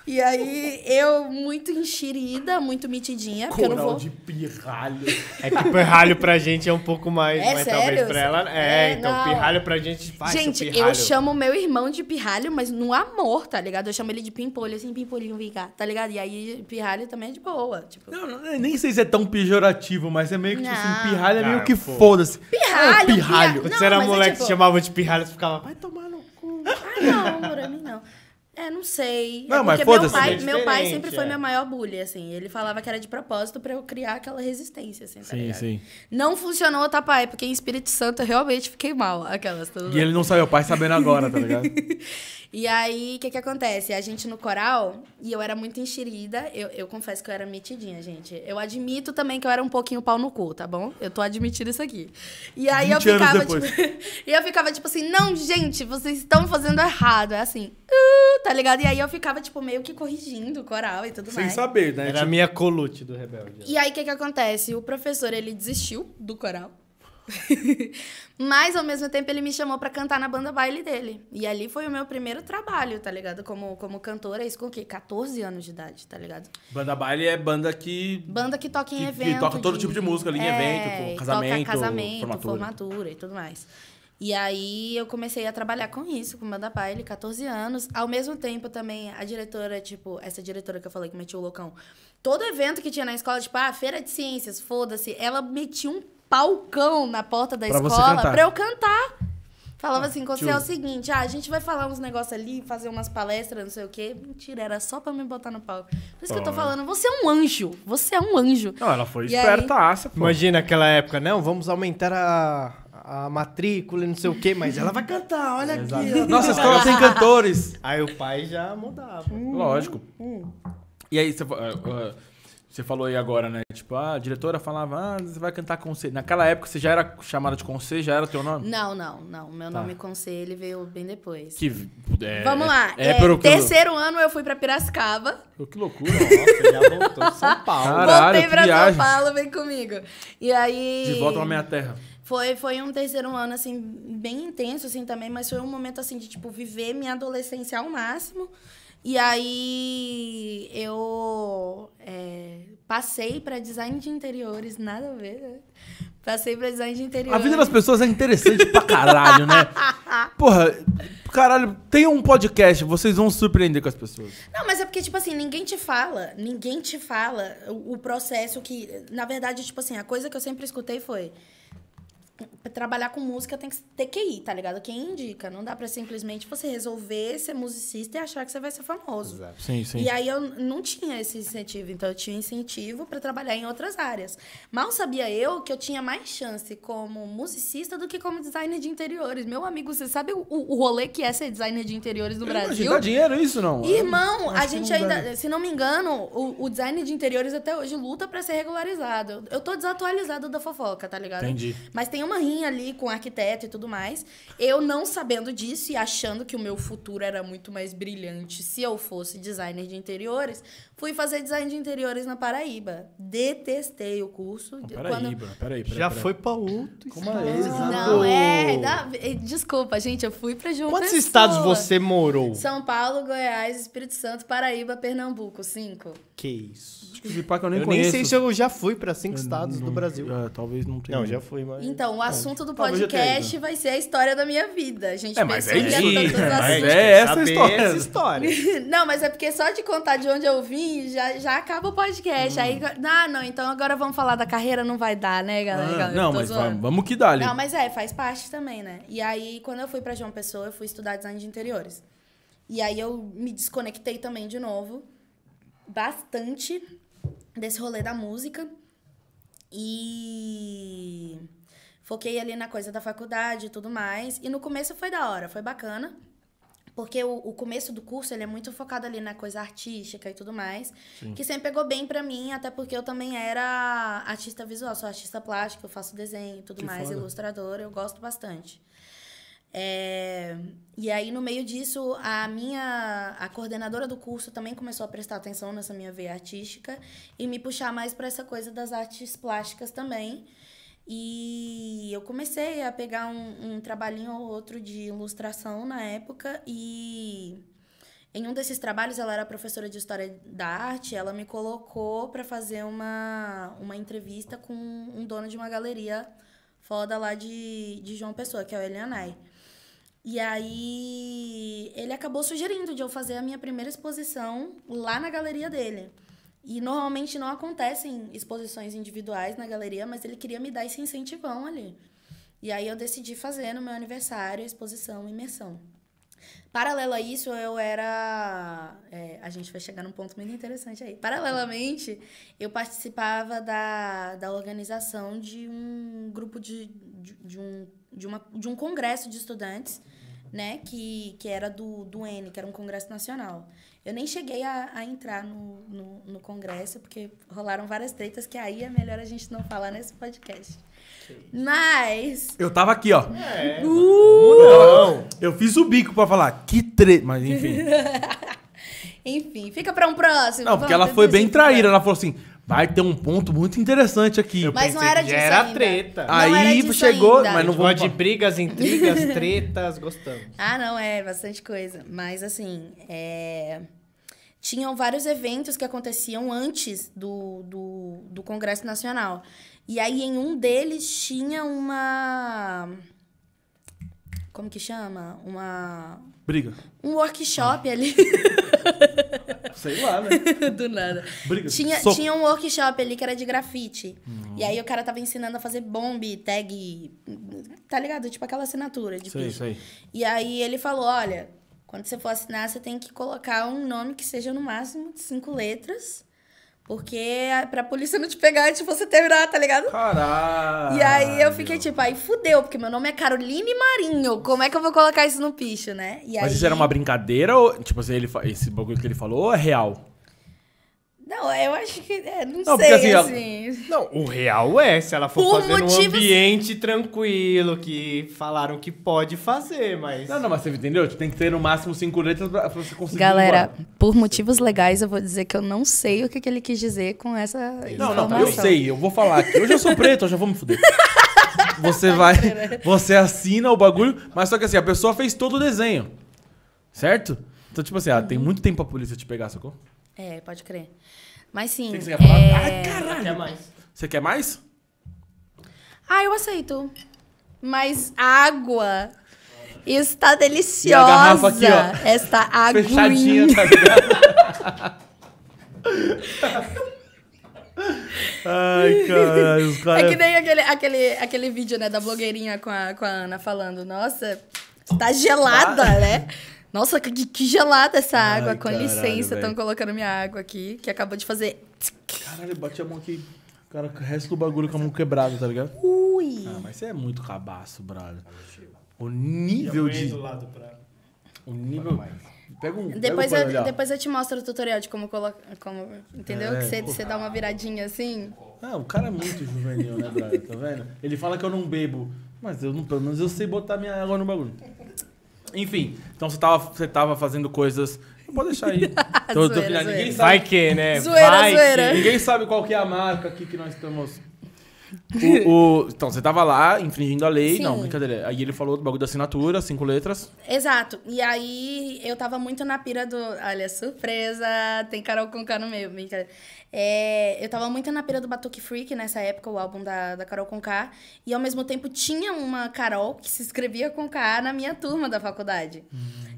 E aí, eu muito enxerida, muito mitidinha. Coral eu não vou... de pirralho. É que pirralho pra gente é um pouco mais... É mas né, sério? talvez pra ela... É, é então não. pirralho pra gente... Faz gente, eu chamo meu irmão de pirralho, mas no amor, tá ligado? Eu chamo ele de pimpolho, assim, pimpolinho vem cá, tá ligado? E aí, pirralho também é de boa, tipo... Não, não nem sei se é tão pejorativo, mas é meio que, tipo assim, pirralho é meio que foda-se. Pirralho, é pirralho. se Não, Você era é moleque é, tipo... que chamava de pirralho, você ficava... Vai tomar no cu. Ah, não, pra mim não. É, não sei. É não, é mas meu pai, é meu pai sempre é. foi meu maior bully, assim. Ele falava que era de propósito para eu criar aquela resistência, assim, tá Sim, ligado? sim. Não funcionou, tá, pai? Porque em Espírito Santo eu realmente fiquei mal, aquelas. Tá e ele não saiu pai sabendo agora, tá ligado? e aí, o que que acontece? A gente no coral, e eu era muito enxerida, eu, eu confesso que eu era metidinha, gente. Eu admito também que eu era um pouquinho pau no cu, tá bom? Eu tô admitindo isso aqui. E aí eu ficava, tipo... e eu ficava, tipo assim, não, gente, vocês estão fazendo errado. É assim, uh, tá tá ligado? E aí eu ficava, tipo, meio que corrigindo o coral e tudo Sem mais. Sem saber, né? Era tipo, a minha colute do Rebelde. E aí, o que que acontece? O professor, ele desistiu do coral. Mas, ao mesmo tempo, ele me chamou para cantar na banda baile dele. E ali foi o meu primeiro trabalho, tá ligado? Como, como cantora, isso com o quê? 14 anos de idade, tá ligado? Banda baile é banda que... Banda que toca em que, evento. Que toca todo de... tipo de música ali, em é, evento, casamento, casamento formatura. formatura e tudo mais. E aí eu comecei a trabalhar com isso, com o Manda Pai, ele 14 anos. Ao mesmo tempo também a diretora, tipo, essa diretora que eu falei que metia o loucão. Todo evento que tinha na escola, tipo, ah, feira de ciências, foda-se, ela metia um palcão na porta da pra escola pra eu cantar. Falava ah, assim, você é o seguinte, ah, a gente vai falar uns negócios ali, fazer umas palestras, não sei o quê. Mentira, era só pra me botar no palco. Por isso pô, que eu tô falando, você é um anjo, você é um anjo. Não, ela foi e espertaça, aí... pô. Imagina aquela época, não, vamos aumentar a, a, matrícula e não sei o quê, mas ela vai cantar, olha aqui. ó. Nossa escola tem cantores. Aí o pai já mudava. Hum, Lógico. Hum. E aí, você, eh, eh, você falou aí agora, né? Tipo, ah, a diretora falava, ah, você vai cantar Conselho. Naquela época você já era chamada de Conselho, já era teu nome? Não, não, não. Meu Tá. nome Conselho veio bem depois. Que. É, Vamos lá. É, É, pelo é, que- terceiro ano eu fui pra Piracicaba. Que loucura. Nossa, já voltou São Paulo. Caralho, voltei que pra viagem. São Paulo, vem comigo. E aí. De volta pra minha terra. Foi, foi um terceiro ano, assim, bem intenso, assim, também, mas foi um momento, assim, de, tipo, viver minha adolescência ao máximo. E aí eu é, passei para design de interiores, nada a ver, né? Passei pra design de interiores. A vida das pessoas é interessante pra caralho, né? Porra, caralho, tem um podcast, vocês vão surpreender com as pessoas. Não, mas é porque, tipo assim, ninguém te fala, ninguém te fala o, o processo que. Na verdade, tipo assim, a coisa que eu sempre escutei foi trabalhar com música tem que ter que ir tá ligado? Quem indica. Não dá pra simplesmente você resolver ser musicista e achar que você vai ser famoso. Exato. Sim, sim. E aí eu não tinha esse incentivo. Então eu tinha incentivo para trabalhar em outras áreas. Mal sabia eu que eu tinha mais chance como musicista do que como designer de interiores. Meu amigo, você sabe o, o rolê que é ser designer de interiores Brasil eu Brasil? Dá dinheiro isso, não? Irmão, a gente ainda... Dá. Se não me engano, o, o designer de interiores até hoje luta para ser regularizado. Eu tô desatualizado da fofoca, tá ligado? Entendi. Mas tem um rinha ali com o arquiteto e tudo mais. Eu não sabendo disso e achando que o meu futuro era muito mais brilhante se eu fosse designer de interiores, Fui fazer design de interiores na Paraíba. Detestei o curso. Paraíba, Quando... peraí, peraí, peraí. Já foi para outro Como é? estado. É Não, é. Da... Desculpa, gente, eu fui para João Quantos Pessoa. estados você morou? São Paulo, Goiás, Espírito Santo, Paraíba, Pernambuco. Cinco. Que isso. Acho que de que eu nem eu conheço. Nem sei se eu já fui para cinco eu estados não, do Brasil. É, talvez não tenha. Não, já fui, mas. Então, o é. assunto do podcast vai ser a história da minha vida. A gente é, mas é, isso. mas é essa história. essa história. não, mas é porque só de contar de onde eu vim já, já acaba o podcast. Hum. Aí, ah, não, então agora vamos falar da carreira, não vai dar, né, galera? Ah, não, mas vamos, vamos que dá, ali. Não, mas é, faz parte também, né? E aí, quando eu fui pra João Pessoa, eu fui estudar design de interiores. E aí eu me desconectei também de novo, bastante desse rolê da música. E foquei ali na coisa da faculdade e tudo mais. E no começo foi da hora, foi bacana. Porque o, o, começo do curso, ele é muito focado ali na coisa artística e tudo mais. Sim. Que sempre pegou bem para mim, até porque eu também era artista visual. Sou artista plástica, eu faço desenho e tudo que mais, ilustrador ilustradora. Eu gosto bastante. É, e aí, no meio disso, a minha a coordenadora do curso também começou a prestar atenção nessa minha veia artística e me puxar mais para essa coisa das artes plásticas também. E eu comecei a pegar um, um trabalhinho ou outro de ilustração na época e em um desses trabalhos ela era professora de história da arte, ela me colocou para fazer uma, uma entrevista com um dono de uma galeria foda lá de, de João Pessoa, que é o Elianai. E aí ele acabou sugerindo de eu fazer a minha primeira exposição lá na galeria dele. E normalmente não acontecem exposições individuais na galeria, mas ele queria me dar esse incentivão ali. E aí eu decidi fazer no meu aniversário a exposição Imersão. Paralelo a isso, eu era. É, a gente vai chegar num ponto muito interessante aí. Paralelamente, eu participava da, da organização de um grupo de, de, de um, de, uma, de um congresso de estudantes, né? Que, que era do, do N, que era um congresso nacional. Eu nem cheguei a, a entrar no, no, no, congresso, porque rolaram várias tretas que aí é melhor a gente não falar nesse podcast. Mas. Eu tava aqui, ó. É. Uh! Eu fiz o bico para falar. Que treta. Mas enfim. enfim, fica para um próximo. Não, porque ela foi bem traíra. Ela falou assim: vai ter um ponto muito interessante aqui. Eu mas não era disso era ainda. treta. Não Aí era chegou, ainda. mas não vou de brigas, intrigas, tretas, gostamos. Ah, não, é bastante coisa, mas assim, é... tinham vários eventos que aconteciam antes do, do, do Congresso Nacional. E aí, em um deles, tinha uma. Como que chama? Uma. Briga. Um workshop ah. ali. Sei lá, né? Do nada. Briga. Tinha, so... tinha um workshop ali que era de grafite. Uhum. E aí o cara tava ensinando a fazer bomb, tag, tá ligado? Tipo aquela assinatura de piso E aí ele falou, olha, quando você for assinar, você tem que colocar um nome que seja no máximo de cinco letras porque pra polícia não te pegar antes de você terminar, tá ligado? Caralho! E aí eu fiquei tipo, aí fudeu, porque meu nome é Caroline Marinho. Como é que eu vou colocar isso no picho, né? E Mas aí... isso era uma brincadeira ou, tipo assim, ele, esse bagulho que ele falou é real? Não, eu acho que. É, não, não, sei, porque, assim, assim... Não, o real é, se ela for Por fazer um ambiente tranquilo, que falaram que pode fazer, mas. Não, não, mas você entendeu? Tipo, tem que ter no máximo cinco letras pra, você conseguir. Galera, por motivos legais, eu vou dizer que eu não sei o que, que ele quis dizer com essa. Não, informação. não, eu sei, eu vou falar aqui. Hoje eu sou preto, eu já vou me fuder. Você vai. Você assina o bagulho, mas só que assim, a pessoa fez todo o desenho. Certo? Então, tipo assim, ah, tem muito tempo a polícia te pegar, sacou? É, pode crer. Mas sim. que você quer falar? É... Ai, caralho! Quer mais. Você quer mais? Ah, eu aceito. Mas água está deliciosa. E a aqui, ó. Esta água. Fechadinha, tá Ai, caralho, caralho. É que nem aquele, aquele, aquele vídeo, né, da blogueirinha com a, com a Ana falando, nossa, tá gelada, né? Nossa, que, que gelada essa água. Ai, Com caralho, licença, estão colocando minha água aqui, que acabou de fazer. Caralho, bati a mão aqui. Cara, o resto do bagulho com a mão quebrada, tá ligado? Ui! Ah, mas você é muito cabaço, brother. Tá o nível é de. O nível. Pega um. Depois, pega um eu, depois eu te mostro o tutorial de como colocar. Como, entendeu? É, que você, você dá uma viradinha assim. Ah, o cara é muito juvenil, né, brother? Tá vendo? Ele fala que eu não bebo. Mas eu não, pelo menos eu sei botar minha água no bagulho. Enfim, então você tava, você tava fazendo coisas. Não pode deixar aí. Tô, zoeira, tô, zoeira. Ninguém sabe... Vai que, né? Zoeira, Vai zoeira. Que... Ninguém sabe qual que é a marca aqui que nós estamos. O, o, então, você tava lá infringindo a lei. Sim. Não, brincadeira. Aí ele falou do bagulho da assinatura, cinco letras. Exato. E aí eu tava muito na pira do. Olha, surpresa! Tem Carol com K no meio. Brincadeira. É, eu tava muito na pira do Batuque Freak nessa época, o álbum da, da Carol Conká. E ao mesmo tempo tinha uma Carol que se escrevia com K na minha turma da faculdade. Hum.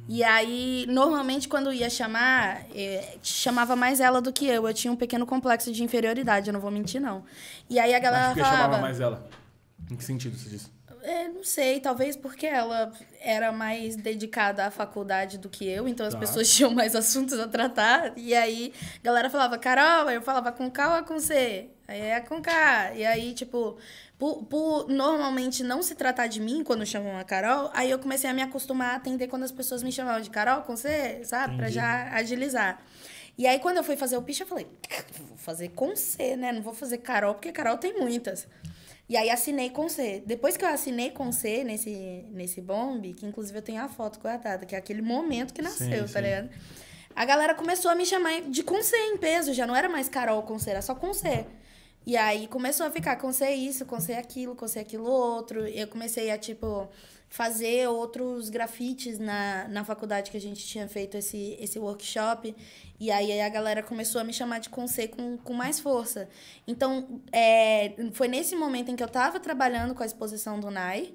E aí, normalmente, quando ia chamar, é, chamava mais ela do que eu. Eu tinha um pequeno complexo de inferioridade, eu não vou mentir, não. E aí a galera por que falava... chamava mais ela? Em que sentido você disse? É, não sei, talvez porque ela era mais dedicada à faculdade do que eu, então as tá. pessoas tinham mais assuntos a tratar. E aí a galera falava Carol, eu falava com K ou é com C? Aí é com K. E aí, tipo, por, por, normalmente não se tratar de mim quando chamam a Carol, aí eu comecei a me acostumar a atender quando as pessoas me chamavam de Carol com C, sabe? Entendi. Pra já agilizar. E aí, quando eu fui fazer o picha, eu falei, vou fazer com C, né? Não vou fazer Carol, porque Carol tem muitas. E aí assinei com C. Depois que eu assinei com C nesse, nesse bombe, que inclusive eu tenho a foto guardada, que é aquele momento que nasceu, sim, tá sim. ligado? A galera começou a me chamar de com C em peso, já não era mais Carol com C, era só com C. E aí começou a ficar, consei isso, consei aquilo, consei aquilo outro. Eu comecei a, tipo, fazer outros grafites na, na faculdade que a gente tinha feito esse, esse workshop. E aí a galera começou a me chamar de consei com, com mais força. Então, é, foi nesse momento em que eu estava trabalhando com a exposição do NAI.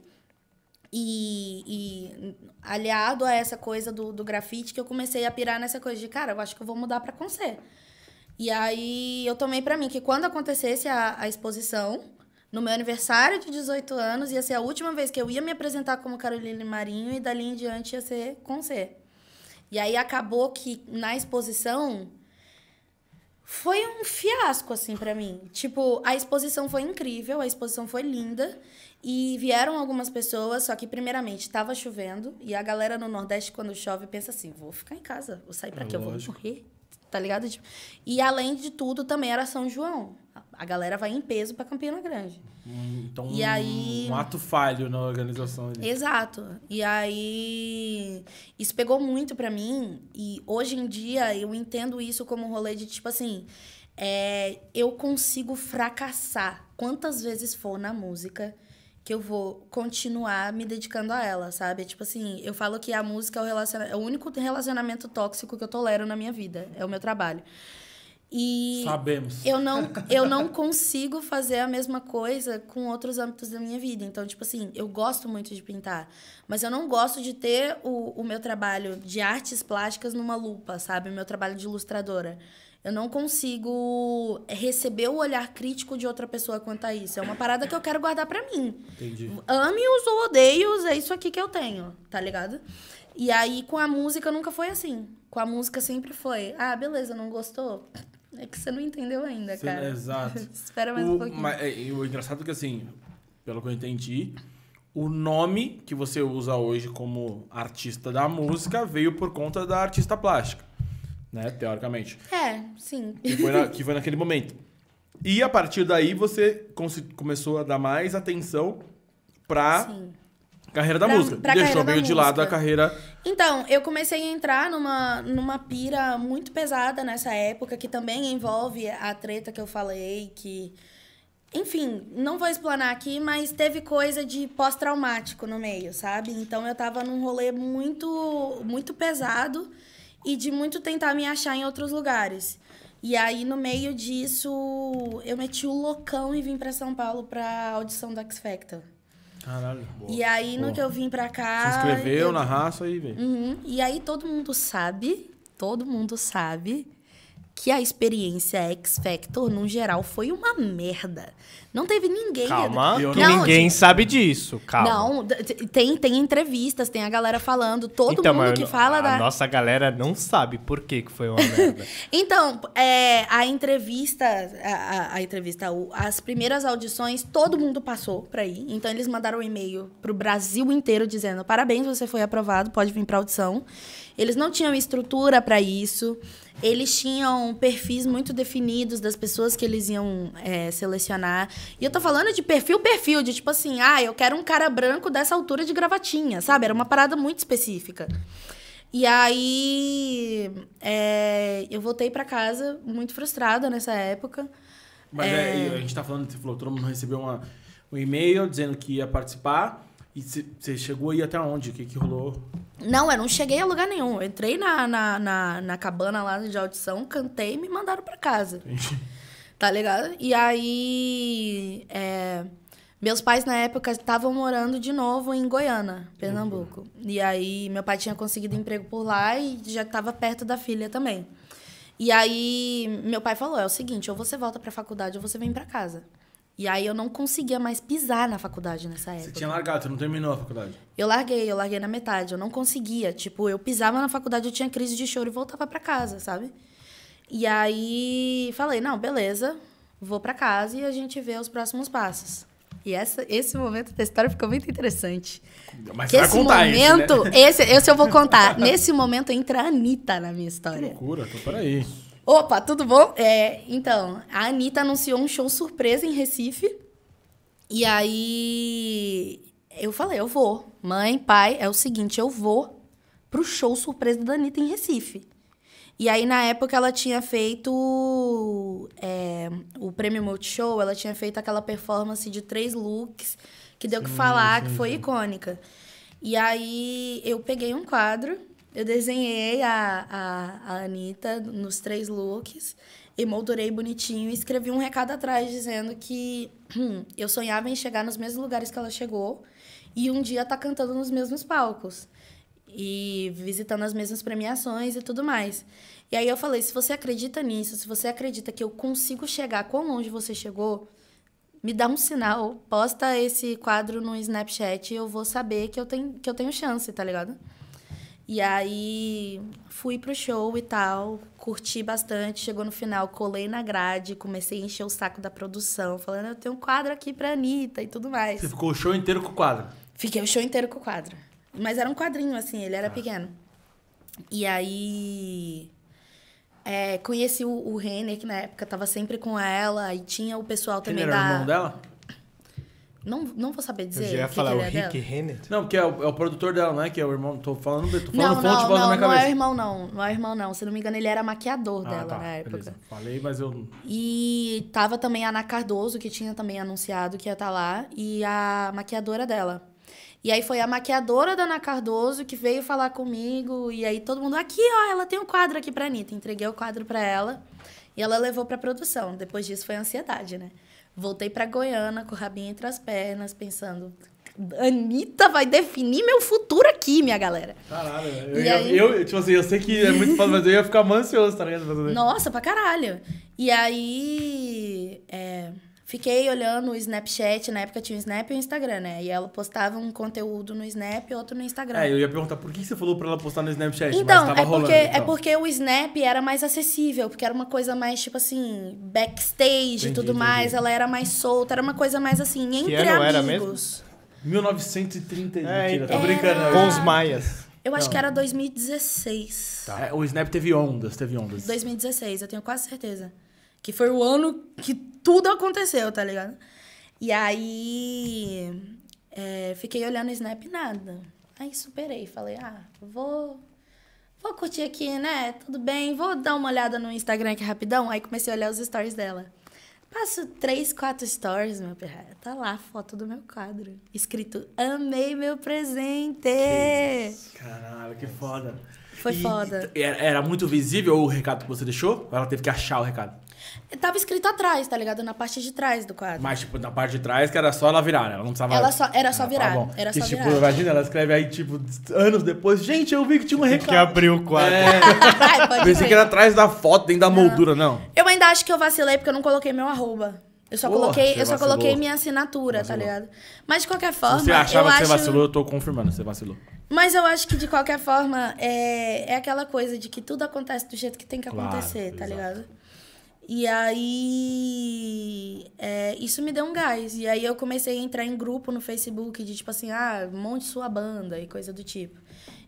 E, e, aliado a essa coisa do, do grafite, que eu comecei a pirar nessa coisa de, cara, eu acho que eu vou mudar pra conceito e aí eu tomei para mim que quando acontecesse a, a, exposição, no meu aniversário de 18 anos, ia ser a última vez que eu ia me apresentar como Carolina Marinho e dali em diante ia ser com C. E aí acabou que na exposição foi um fiasco assim para mim. Tipo, a exposição foi incrível, a exposição foi linda e vieram algumas pessoas, só que primeiramente estava chovendo e a galera no Nordeste quando chove pensa assim, vou ficar em casa, vou sair para é eu vou morrer tá ligado? Tipo, e além de tudo, também era São João. A galera vai em peso para Campina Grande. Então, e um, aí... um ato falho na organização. Ali. Exato. E aí, isso pegou muito para mim. E hoje em dia, eu entendo isso como um rolê de, tipo assim, é, eu consigo fracassar quantas vezes for na música que eu vou continuar me dedicando a ela, sabe? Tipo assim, eu falo que a música é o, relaciona... é o único relacionamento tóxico que eu tolero na minha vida, é o meu trabalho. E Sabemos. Eu não, eu não consigo fazer a mesma coisa com outros âmbitos da minha vida. Então, tipo assim, eu gosto muito de pintar, mas eu não gosto de ter o, o meu trabalho de artes plásticas numa lupa, sabe? O meu trabalho de ilustradora. Eu não consigo receber o olhar crítico de outra pessoa quanto a isso. É uma parada que eu quero guardar para mim. Entendi. Ame-os ou odeie-os, é isso aqui que eu tenho, tá ligado? E aí, com a música, nunca foi assim. Com a música, sempre foi. Ah, beleza, não gostou? É que você não entendeu ainda, cara. Exato. Espera mais o, um pouquinho. Mas, é, o engraçado é que, assim, pelo que eu entendi, o nome que você usa hoje como artista da música veio por conta da artista plástica né? Teoricamente. É, sim. Que foi, na, que foi naquele momento. E a partir daí você começou a dar mais atenção pra sim. carreira da pra, música. Pra Deixou meio de lado a carreira. Então, eu comecei a entrar numa, numa pira muito pesada nessa época, que também envolve a treta que eu falei, que. Enfim, não vou explanar aqui, mas teve coisa de pós-traumático no meio, sabe? Então eu tava num rolê muito, muito pesado e de muito tentar me achar em outros lugares. E aí, no meio disso, eu meti o loucão e vim para São Paulo pra audição do X Factor. Caralho. Boa. E aí, no que eu vim pra cá. Se inscreveu eu... na raça e veio. Uhum. E aí, todo mundo sabe, todo mundo sabe que a experiência X Factor, no geral, foi uma merda. Não teve ninguém. Calma, que não, ninguém sabe disso. Calma. Não, tem, tem entrevistas, tem a galera falando, todo então, mundo que fala a da. Nossa galera não sabe por que, que foi uma merda. então, é, a entrevista, a, a, entrevista, as primeiras audições, todo mundo passou pra ir. Então, eles mandaram um e-mail pro Brasil inteiro dizendo: parabéns, você foi aprovado, pode vir pra audição. Eles não tinham estrutura para isso eles tinham perfis muito definidos das pessoas que eles iam é, selecionar. E eu tô falando de perfil, perfil, de tipo assim, ah, eu quero um cara branco dessa altura de gravatinha, sabe? Era uma parada muito específica. E aí é, eu voltei para casa muito frustrada nessa época. Mas é... é. a gente tá falando, você falou, todo mundo recebeu uma, um e-mail dizendo que ia participar. E você chegou aí até onde? O que, que rolou? Não, eu não cheguei a lugar nenhum. Eu entrei na, na, na, na, cabana lá de audição, cantei e me mandaram para casa. Entendi. Tá ligado? E aí. É... Meus pais, na época, estavam morando de novo em Goiânia, Pernambuco. Uhum. E aí, meu pai tinha conseguido emprego por lá e já estava perto da filha também. E aí, meu pai falou: é o seguinte, ou você volta para a faculdade ou você vem para casa. E aí eu não conseguia mais pisar na faculdade nessa época. Você tinha largado, você não terminou a faculdade? Eu larguei, eu larguei na metade, eu não conseguia. Tipo, eu pisava na faculdade, eu tinha crise de choro e voltava para casa, sabe? E aí falei, não, beleza, vou para casa e a gente vê os próximos passos. E essa, esse momento da história ficou muito interessante. Mas que vai esse contar né? momento, esse, né? esse, esse eu vou contar. Nesse momento entra a Anitta na minha história. Que loucura, então peraí. Opa, tudo bom? É, então, a Anitta anunciou um show surpresa em Recife. E aí eu falei, eu vou. Mãe, pai, é o seguinte, eu vou pro show surpresa da Anitta em Recife. E aí, na época, ela tinha feito é, o prêmio Multishow, ela tinha feito aquela performance de três looks que deu sim, que falar, sim, que foi sim. icônica. E aí eu peguei um quadro eu desenhei a, a, a Anitta nos três looks, emoldurei bonitinho e escrevi um recado atrás dizendo que hum, eu sonhava em chegar nos mesmos lugares que ela chegou e um dia tá cantando nos mesmos palcos e visitando as mesmas premiações e tudo mais. E aí eu falei, se você acredita nisso, se você acredita que eu consigo chegar quão longe você chegou, me dá um sinal, posta esse quadro no Snapchat e eu vou saber que eu tenho, que eu tenho chance, tá ligado? E aí fui pro show e tal, curti bastante, chegou no final, colei na grade, comecei a encher o saco da produção, falando, eu tenho um quadro aqui pra Anitta e tudo mais. Você ficou o show inteiro com o quadro? Fiquei o show inteiro com o quadro. Mas era um quadrinho, assim, ele era ah. pequeno. E aí. É, conheci o, o Renner, que na época tava sempre com ela, e tinha o pessoal também Renner da. Era o irmão dela? Não, não vou saber dizer. Eu já ia falar o é Rick dela. Hennett. Não, porque é o, é o, produtor dela, né Que é o irmão. Tô falando, tô falando não, fonte não, bola não, na minha não é cabeça. Não, é o irmão, não. Não é o irmão, não. Se não me engano, ele era maquiador ah, dela tá, na época. Beleza. Falei, mas eu. E tava também a Ana Cardoso, que tinha também anunciado que ia estar tá lá, e a maquiadora dela. E aí foi a maquiadora da Ana Cardoso que veio falar comigo. E aí todo mundo, aqui, ó, ela tem um quadro aqui pra Anitta. Entreguei o quadro pra ela. E ela levou pra produção. Depois disso foi ansiedade, né? Voltei para Goiânia com o rabinho entre as pernas, pensando. Anitta vai definir meu futuro aqui, minha galera. Caralho, eu, aí... eu, tipo assim, eu sei que é muito fácil, mas eu ia ficar ansioso, tá ligado? Nossa, pra caralho. E aí. É... Fiquei olhando o Snapchat, na época tinha o Snap e o Instagram, né? E ela postava um conteúdo no Snap e outro no Instagram. É, eu ia perguntar por que você falou pra ela postar no Snapchat, então, é porque, rolando, então. é porque o Snap era mais acessível, porque era uma coisa mais, tipo assim, backstage entendi, e tudo entendi. mais. Ela era mais solta, era uma coisa mais assim, entre que ano amigos. Era mesmo? 1930, é, mentira, tô então. brincando. Com os maias. Eu acho Não. que era 2016. Tá. É, o Snap teve ondas, teve ondas. 2016, eu tenho quase certeza. Que foi o ano que tudo aconteceu, tá ligado? E aí. É, fiquei olhando o Snap nada. Aí superei, falei, ah, vou. Vou curtir aqui, né? Tudo bem, vou dar uma olhada no Instagram aqui rapidão. Aí comecei a olhar os stories dela. Passo três, quatro stories, meu pirraia. Tá lá a foto do meu quadro. Escrito, amei meu presente. Caralho, que foda. Foi e, foda. era muito visível o recado que você deixou? Ou ela teve que achar o recado? Tava escrito atrás, tá ligado? Na parte de trás do quadro. Mas, tipo, na parte de trás que era só ela virar, né? Ela não precisava... Ela só, era só ah, tá virar, tá bom. era que, só tipo, virar. imagina, ela escreve aí, tipo, anos depois, gente, eu vi que tinha um recado. Que abriu o quadro. É. Ai, Pensei ver. que era atrás da foto, dentro da não. moldura, não. Eu ainda acho que eu vacilei porque eu não coloquei meu arroba. Eu só, coloquei, eu só coloquei minha assinatura, tá vacilou. tá ligado? Mas de qualquer forma. Se você achava que você acho... vacilou, eu tô confirmando, você vacilou. Mas eu acho que de qualquer forma é, é aquela coisa de que tudo acontece do jeito que tem que claro, acontecer, tá exato. ligado? E aí, é, isso me deu um gás. E aí eu comecei a entrar em grupo no Facebook de tipo assim, ah, monte sua banda e coisa do tipo.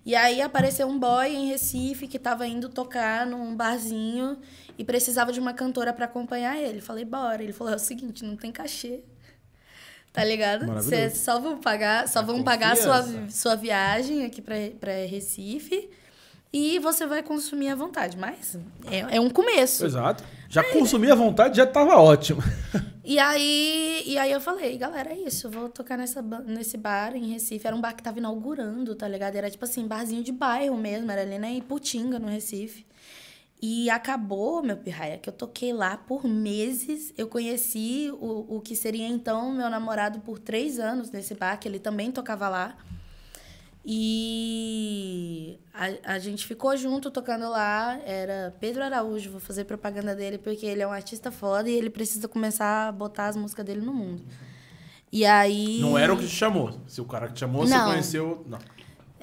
E aí apareceu um boy em Recife que tava indo tocar num barzinho e precisava de uma cantora para acompanhar ele. Falei, bora. Ele falou, é o seguinte, não tem cachê. Tá ligado? Vocês só vão pagar, só a é vão pagar sua, sua viagem aqui para Recife e você vai consumir à vontade. Mas é, é um começo. Exato. Já é. consumi à vontade, já estava ótimo. E aí, e aí eu falei, galera, é isso, eu vou tocar nessa, nesse bar em Recife. Era um bar que tava inaugurando, tá ligado? Era tipo assim, barzinho de bairro mesmo, era ali na Iputinga, no Recife. E acabou, meu pirraia, que eu toquei lá por meses. Eu conheci o, o que seria então meu namorado por três anos nesse bar, que ele também tocava lá. E a, a gente ficou junto tocando lá. Era Pedro Araújo, vou fazer propaganda dele porque ele é um artista foda e ele precisa começar a botar as músicas dele no mundo. E aí. Não era o que te chamou. Se o cara que te chamou, Não. você conheceu. Não.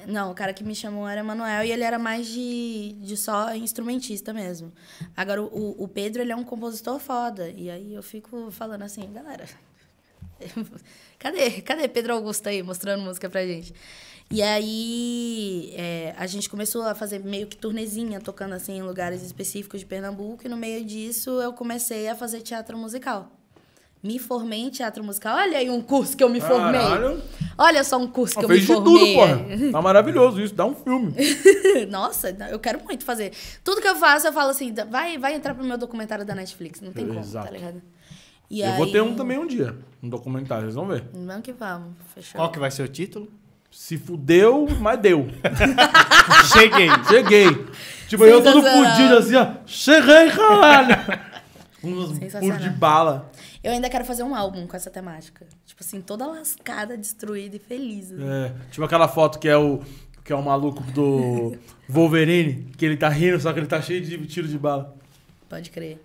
Não, o cara que me chamou era Manuel e ele era mais de, de só instrumentista mesmo. Agora, o, o Pedro, ele é um compositor foda. E aí eu fico falando assim, galera, cadê, cadê Pedro Augusto aí mostrando música pra gente? E aí é, a gente começou a fazer meio que turnezinha, tocando assim em lugares específicos de Pernambuco, e no meio disso eu comecei a fazer teatro musical. Me formei em teatro musical. Olha aí um curso que eu me formei. Olha só um curso que eu, eu me formei. de tudo, porra. Tá maravilhoso isso. Dá um filme. Nossa, eu quero muito fazer. Tudo que eu faço, eu falo assim, vai, vai entrar pro meu documentário da Netflix. Não tem Exato. como, tá ligado? E eu aí... vou ter um também um dia. Um documentário, vocês vão ver. Vamos que vamos. Fechou. Qual que vai ser o título? se fudeu, mas deu. cheguei. Cheguei. Tipo, eu todo fudido assim, ó. Cheguei, caralho. Um pulo de bala. Eu ainda quero fazer um álbum com essa temática. Tipo assim, toda lascada, destruída e feliz. Assim. É, tipo aquela foto que é o que é o maluco do Wolverine, que ele tá rindo, só que ele tá cheio de tiro de bala. Pode crer.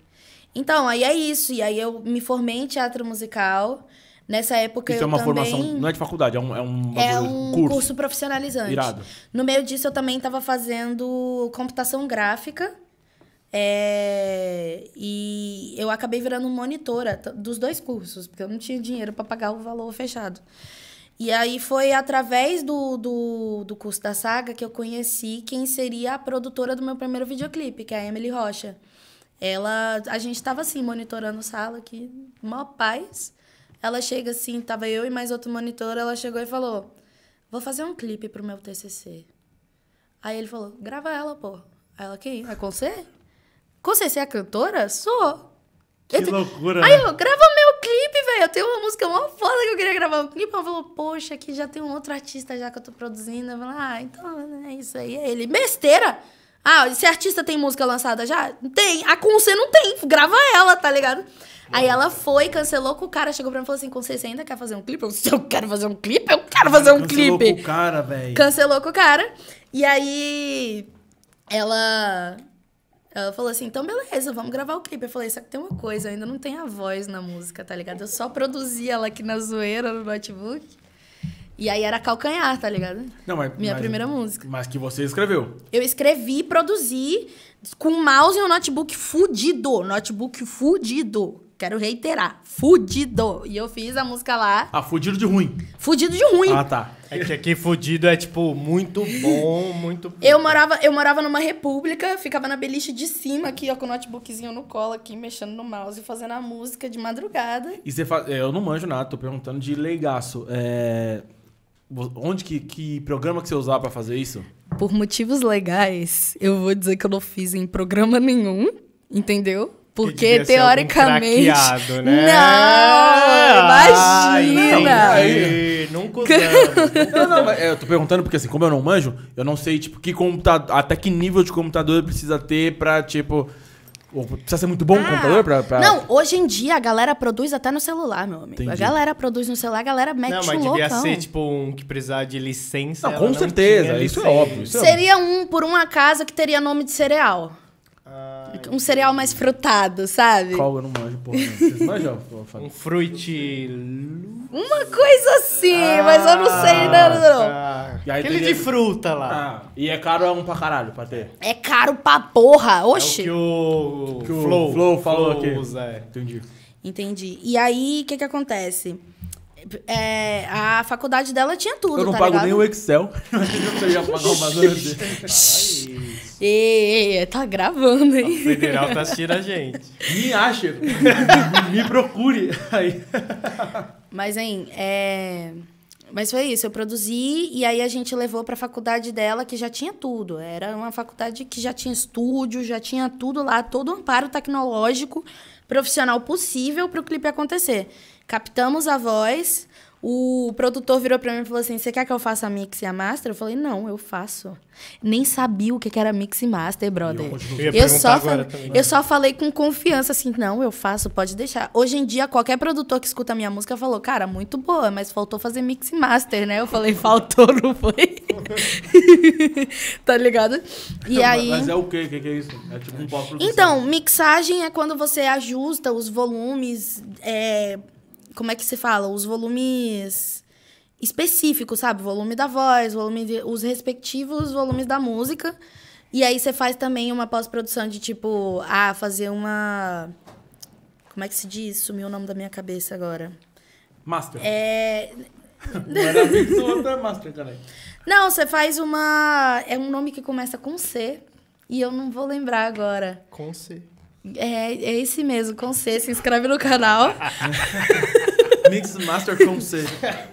Então, aí é isso. E aí eu me formei em teatro musical. Nessa época Isso eu é uma também... formação, não é de faculdade, é um, é um, é um curso. curso profissionalizante. Irado. No meio disso eu também estava fazendo computação gráfica. É... E eu acabei virando monitora dos dois cursos, porque eu não tinha dinheiro para pagar o valor fechado. E aí foi através do, do, do curso da saga que eu conheci quem seria a produtora do meu primeiro videoclipe, que é a Emily Rocha. Ela, a gente estava assim, monitorando sala aqui, mó paz. Ela chega assim, tava eu e mais outro monitor, ela chegou e falou: "Vou fazer um clipe pro meu TCC". Aí ele falou: "Grava ela, pô". Aí ela: "Quem? É com você?". "Com você, você é cantora?". "Sou". Que eu, loucura. Aí né? eu, grava meu clipe, velho. Eu tenho uma música uma foda que eu queria gravar um clipe. Ela falou, poxa, aqui já tem um outro artista já que eu tô produzindo. Eu falei, ah, então né, é isso aí. É ele, besteira. Ah, esse artista tem música lançada já? Tem. A com você não tem. Grava ela, tá ligado? Aí ela foi, cancelou com o cara, chegou pra mim e falou assim: com você ainda quer fazer um clipe? Eu, eu quero fazer um clipe, eu quero fazer um cancelou clipe. Cancelou com o cara, velho. Cancelou com o cara. E aí ela. Ela falou assim, então beleza, vamos gravar o clipe. Eu falei, só que tem uma coisa, ainda não tem a voz na música, tá ligado? Eu só produzi ela aqui na zoeira, no notebook. E aí era calcanhar, tá ligado? Não, mas, Minha mas, primeira música. Mas que você escreveu. Eu escrevi, produzi, com mouse e um notebook fudido. Notebook fudido. Quero reiterar. Fudido. E eu fiz a música lá. Ah, fudido de ruim. Fudido de ruim. Ah, tá. É que aqui fudido é, tipo, muito bom, muito... eu morava, eu morava numa república, ficava na beliche de cima aqui, ó, com o notebookzinho no colo aqui, mexendo no mouse, fazendo a música de madrugada. E você faz... É, eu não manjo nada, tô perguntando de leigaço. É... Onde que, que programa que você usava para fazer isso? Por motivos legais, eu vou dizer que eu não fiz em programa nenhum, entendeu? Porque teoricamente. Né? Não! Ah, imagina! Ai, nunca não, não, eu tô perguntando porque, assim, como eu não manjo, eu não sei, tipo, que computador. Até que nível de computador precisa ter pra, tipo. Precisa ser muito bom ah, o computador pra, pra, Não, hoje em dia a galera produz até no celular, meu amigo. Entendi. A galera produz no celular, a galera mete Não, mas um devia loucão. ser tipo um que precisar de licença. Não, com não certeza, é isso é óbvio. Isso Seria é óbvio. um, por um acaso, que teria nome de cereal um cereal mais frutado, sabe? Qual eu não manjo, porra. Vocês manjam, Um fruit... Uma coisa assim, ah, mas eu não sei ah, nada, não. Ah, Aquele de fruta lá. Ah, e é caro é um pra caralho, pra ter? É caro pra porra, oxe. É o que o, o, que o Flow, Flow falou aqui. É. Entendi. Entendi. E aí, o que que acontece? É, a faculdade dela tinha tudo, Eu não tá pago ligado? nem o Excel. Você já pagou uma E tá gravando, hein? O federal tá assistindo a gente. Me acha, me procure. Aí. Mas, hein, é... Mas foi isso, eu produzi e aí a gente levou para a faculdade dela que já tinha tudo. Era uma faculdade que já tinha estúdio, já tinha tudo lá, todo o amparo tecnológico profissional possível para o clipe acontecer. Captamos a voz, o produtor virou para mim e falou assim: Você quer que eu faça a mix e a master? Eu falei: Não, eu faço. Nem sabia o que era mix e master, brother. Eu, eu, eu só, falei, eu só falei com confiança assim: Não, eu faço, pode deixar. Hoje em dia, qualquer produtor que escuta a minha música falou: Cara, muito boa, mas faltou fazer mix e master, né? Eu falei: Faltou, não foi? tá ligado? E não, aí. Mas é o quê? O que é isso? É tipo um pop Então, mixagem é quando você ajusta os volumes, é, como é que se fala? Os volumes específicos, sabe? Volume da voz, volume de, os respectivos volumes da música. E aí você faz também uma pós-produção de tipo, ah, fazer uma. Como é que se diz? Sumiu o nome da minha cabeça agora. Master. É. é master, Não, você faz uma. É um nome que começa com C. E eu não vou lembrar agora. Com C. É, é esse mesmo, com C. Se inscreve no canal. Mix Master com C.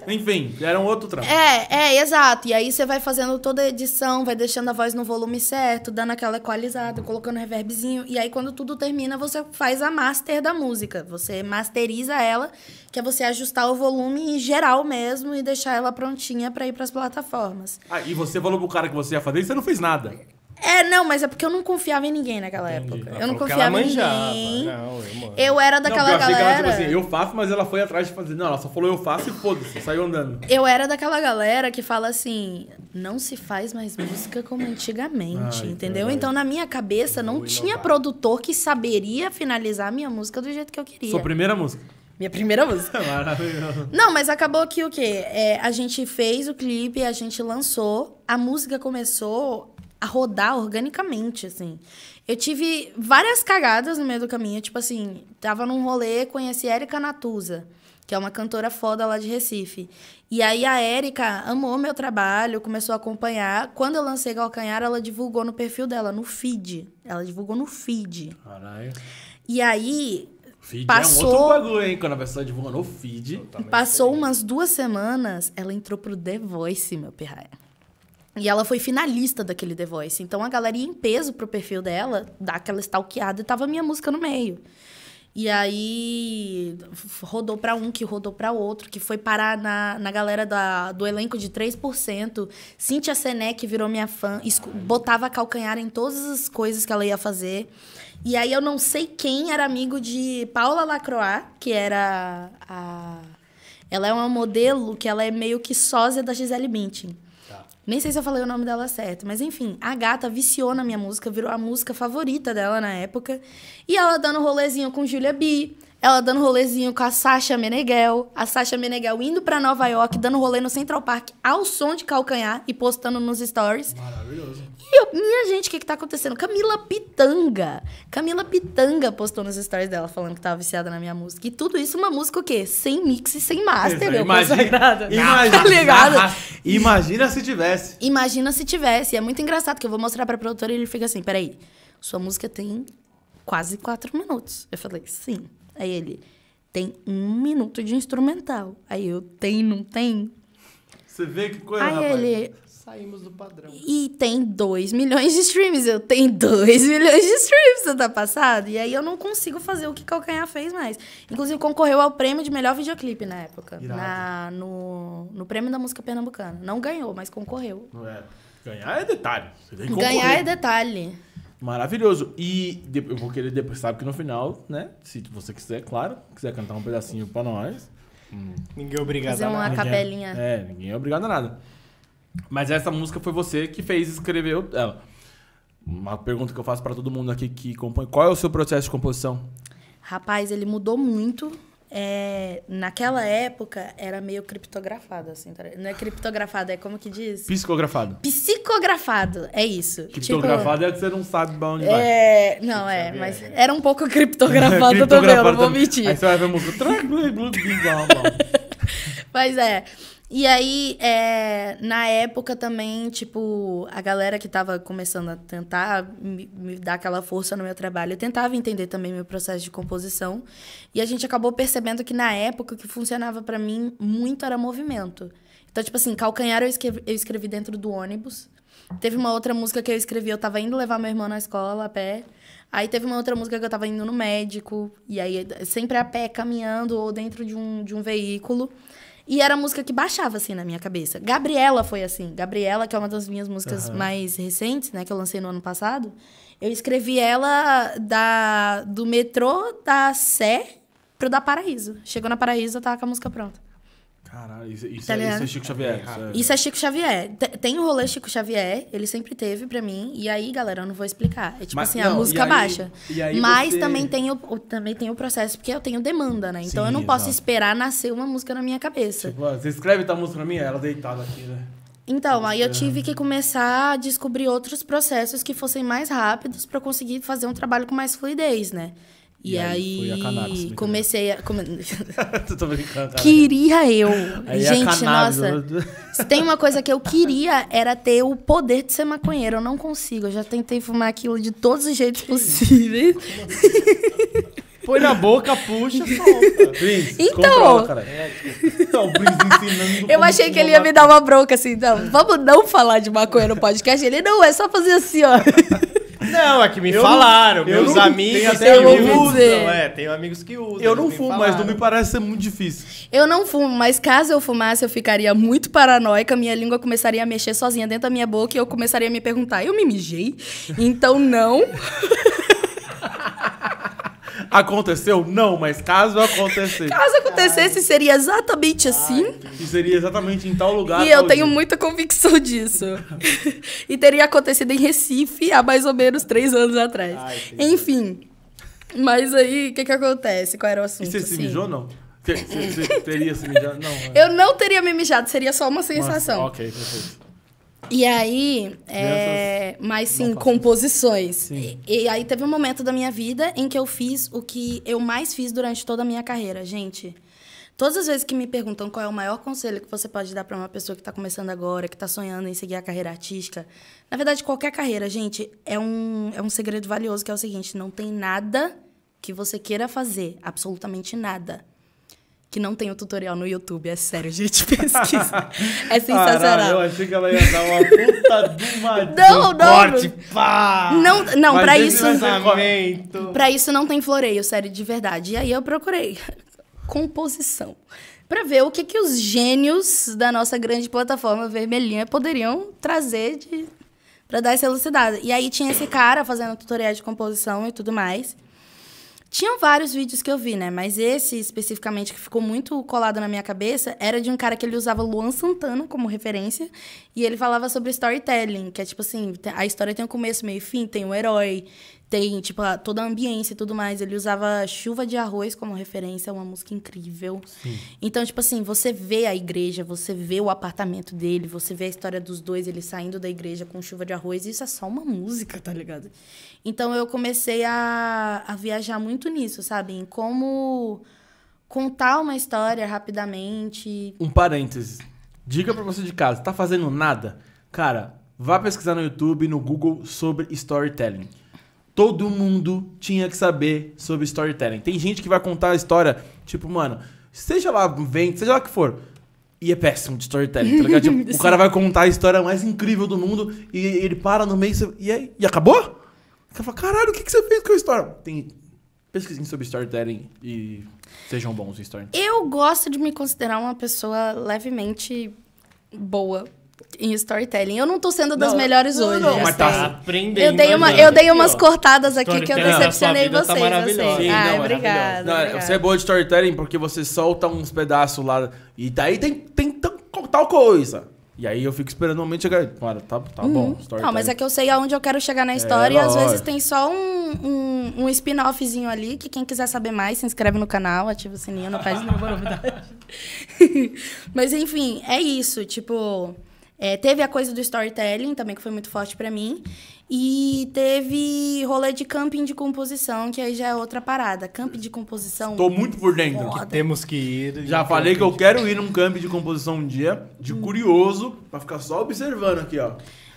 Enfim, era um outro trabalho. É, é, exato. E aí você vai fazendo toda a edição, vai deixando a voz no volume certo, dando aquela equalizada, colocando reverbzinho. E aí, quando tudo termina, você faz a master da música. Você masteriza ela, que é você ajustar o volume em geral mesmo e deixar ela prontinha para ir para as plataformas. Ah, e você falou pro cara que você ia fazer e você não fez nada. É, não, mas é porque eu não confiava em ninguém naquela Entendi. época. eu não confiava em ninguém. Né? Não, eu, eu, era daquela não, eu galera. Ela, tipo assim, eu faço, mas ela foi atrás de fazer. Não, ela só falou eu faço e foda-se, saiu andando. Eu era daquela galera que fala assim: não se faz mais música como antigamente, Ai, entendeu? Então, na minha cabeça, não tinha produtor que saberia finalizar a minha música do jeito que eu queria. Sua primeira música? Minha primeira música. Maravilhoso. Não, mas acabou que o quê? É, a gente fez o clipe, a gente lançou, a música começou a rodar organicamente, assim. Eu tive várias cagadas no meio do caminho, tipo assim, tava num rolê, conheci Érica Natuza, que é uma cantora foda lá de Recife. E aí a Érica amou meu trabalho, começou a acompanhar. Quando eu lancei Galcanhar, ela divulgou no perfil dela, no feed. Ela divulgou no feed. Caralho. E aí, Feed passou, é um outro bagulho, hein? Quando a pessoa divulga no feed. Passou umas duas semanas, ela entrou pro The Voice, meu pirraia. E ela foi finalista daquele The Voice. Então a galera ia em peso pro perfil dela, dar aquela stalkeada, e tava minha música no meio. E aí rodou para um, que rodou para outro, que foi parar na, na galera da, do elenco de 3%. Cíntia Senec virou minha fã, botava calcanhar em todas as coisas que ela ia fazer. E aí eu não sei quem era amigo de Paula Lacroix, que era a. Ela é uma modelo que ela é meio que sósia da Gisele Bündchen. Nem sei se eu falei o nome dela certo, mas enfim, a gata viciou na minha música, virou a música favorita dela na época. E ela dando rolezinho com Julia B, ela dando rolezinho com a Sasha Meneghel, a Sasha Meneghel indo para Nova York, dando rolê no Central Park ao som de calcanhar e postando nos stories. Maravilhoso. E eu, minha gente, o que, que tá acontecendo? Camila Pitanga. Camila Pitanga postou nos stories dela falando que tava viciada na minha música. E tudo isso, uma música o quê? Sem mix e sem master, eu imagina, consagrada. Imagina, tá ligado? imagina se tivesse. Imagina se tivesse. E é muito engraçado que eu vou mostrar pra produtora e ele fica assim, peraí, sua música tem quase quatro minutos. Eu falei, sim. Aí ele, tem um minuto de instrumental. Aí eu, tem, não tem? Você vê que coisa, Aí rapaz. ele, saímos do padrão. E tem 2 milhões de streams. Eu tenho 2 milhões de streams, você tá passado? E aí eu não consigo fazer o que Calcanhar fez mais. Inclusive, concorreu ao prêmio de melhor videoclipe na época. Na, no, no prêmio da música pernambucana. Não ganhou, mas concorreu. Não é. Ganhar é detalhe. Ganhar é detalhe. Maravilhoso. E eu vou querer depois, sabe que no final, né? Se você quiser, claro, quiser cantar um pedacinho pra nós. Hum. Ninguém é obrigado Fazer a nada. uma capelinha. É, ninguém é obrigado a nada. Mas essa música foi você que fez, escreveu ela. Uma pergunta que eu faço para todo mundo aqui que compõe. Qual é o seu processo de composição? Rapaz, ele mudou muito. É, naquela época era meio criptografado, assim. Tá não é criptografado, é como que diz? Psicografado. Psicografado, é isso. Tipo, criptografado tipo, é que você não sabe pra onde é, vai. Não, é, mas é, é. era um pouco criptografado, criptografado também, eu não vou mentir. Aí você vai ver a música. mas é. E aí, é, na época também, tipo, a galera que tava começando a tentar me, me, dar aquela força no meu trabalho, eu tentava entender também meu processo de composição. E a gente acabou percebendo que na época o que funcionava para mim muito era movimento. Então, tipo assim, calcanhar eu escrevi, eu escrevi dentro do ônibus. Teve uma outra música que eu escrevi, eu tava indo levar meu irmão na escola a pé. Aí teve uma outra música que eu tava indo no médico. E aí, sempre a pé, caminhando ou dentro de um, de um veículo. E era a música que baixava, assim, na minha cabeça. Gabriela foi assim. Gabriela, que é uma das minhas músicas uhum. mais recentes, né? Que eu lancei no ano passado. Eu escrevi ela da, do metrô da Sé pro da Paraíso. Chegou na Paraíso, eu tava com a música pronta. Caralho, isso, isso, é, isso, é, Chico Xavier. É isso é, é Chico Xavier. Tem o rolê Chico Xavier, ele sempre teve pra mim. E aí, galera, eu não vou explicar. É tipo Mas, assim, não, a música aí, baixa. Mas você... também, tem o, também tem o processo, porque eu tenho demanda, né? Então Sim, eu não posso esperar nascer uma música na minha cabeça. Tipo, você escreve tá música pra mim? Ela deitada aqui, né? Então, aí eu tive que começar a descobrir outros processos que fossem mais rápidos para conseguir fazer um trabalho com mais fluidez, né? E, e aí, aí a comecei a. Come... Tô brincando. Queria eu. Aí é Gente, nossa. Né? se tem uma coisa que eu queria era ter o poder de ser maconheiro. Eu não consigo. Eu já tentei fumar aquilo de todos os jeitos possíveis. Põe na boca, puxa, solta. Prince, então, controla, é, tipo, tá Eu achei que ele ia me dar uma bronca assim, então vamos não falar de maconha no podcast. Ele, não, é só fazer assim, ó. Não, é que me eu falaram, não, meus amigos que usam. É, tenho amigos que usam. Eu não fumo, mas não me parece ser muito difícil. Eu não fumo, mas caso eu fumasse, eu ficaria muito paranoica, minha língua começaria a mexer sozinha dentro da minha boca e eu começaria a me perguntar, eu me mijei? Então não. Aconteceu? Não, mas caso acontecesse. Caso acontecesse, seria exatamente assim. E seria exatamente em tal lugar. E tal eu tenho dia. muita convicção disso. e teria acontecido em Recife há mais ou menos três anos atrás. Ai, ah, Enfim. Mas aí, o que que acontece? Qual era o assunto? E você assim? se mijou, não? Você teria se mijado? Não. Eu não teria me mijado, seria só uma sensação. Nossa, ok, perfeito. E aí, é, mas sim, composições. Sim. E, e, aí teve um momento da minha vida em que eu fiz o que eu mais fiz durante toda a minha carreira, gente. Todas as vezes que me perguntam qual é o maior conselho que você pode dar para uma pessoa que está começando agora, que está sonhando em seguir a carreira artística, na verdade, qualquer carreira, gente, é um, é um segredo valioso que é o seguinte: não tem nada que você queira fazer, absolutamente nada, que não tem o tutorial no YouTube. É sério, gente, pesquisa. é sensacional. Caralho, eu achei que ela ia dar uma puta de uma não, não, corte, pá! Não, não, pra isso... Pensamento. Pra isso não tem floreio, sério, de verdade. E aí eu procurei composição para ver o que, que os gênios da nossa grande plataforma vermelhinha poderiam trazer de para dar essa elucidada. E aí tinha esse cara fazendo tutoriais de composição e tudo mais. Tinham vários vídeos que eu vi, né? Mas esse especificamente que ficou muito colado na minha cabeça era de um cara que ele usava Luan Santana como referência e ele falava sobre storytelling, que é tipo assim, a história tem um começo, meio e fim, tem um herói, tem, tipo, toda a ambiência e tudo mais. Ele usava Chuva de Arroz como referência, uma música incrível. Sim. Então, tipo assim, você vê a igreja, você vê o apartamento dele, você vê a história dos dois, ele saindo da igreja com Chuva de Arroz. Isso é só uma música, tá ligado? Então, eu comecei a, a viajar muito nisso, sabe? Em como contar uma história rapidamente. Um parênteses. Dica pra você de casa, tá fazendo nada? Cara, vá pesquisar no YouTube, no Google, sobre storytelling todo mundo tinha que saber sobre storytelling. Tem gente que vai contar a história, tipo, mano, seja lá, vem, seja lá que for. E é péssimo de storytelling, tá ligado? Tipo, o cara vai contar a história mais incrível do mundo e ele para no meio e, aí, e acabou? Você fala, caralho, o que, que você fez com a história? Tem. Pesquisem sobre storytelling e sejam bons em storytelling. Eu gosto de me considerar uma pessoa levemente boa em storytelling. Eu não tô sendo das melhores não, hoje. Não, assim. mas assim. tá é. aprendendo. Eu dei, uma, eu dei umas cortadas aqui que eu decepcionei tá vocês. Tá assim. Sim, não, é, obrigada. Você é boa de storytelling porque você solta uns pedaços lá. E daí tem, tem tal coisa. E aí eu fico esperando o momento chegar. Para, tá, tá uhum. bom. Não, mas é que eu sei aonde eu quero chegar na é, história é, e às vezes tem só um, um, um spin-offzinho ali que quem quiser saber mais se inscreve no canal, ativa o sininho, não faz nenhuma novidade. mas enfim, é isso. Tipo, é, teve a coisa do storytelling também, que foi muito forte para mim. E teve rolê de camping de composição, que aí já é outra parada. Camping de composição. Tô muito por dentro. Que temos que ir. Já falei que eu de... quero ir num camping de composição um dia, de hum. curioso, para ficar só observando aqui, ó.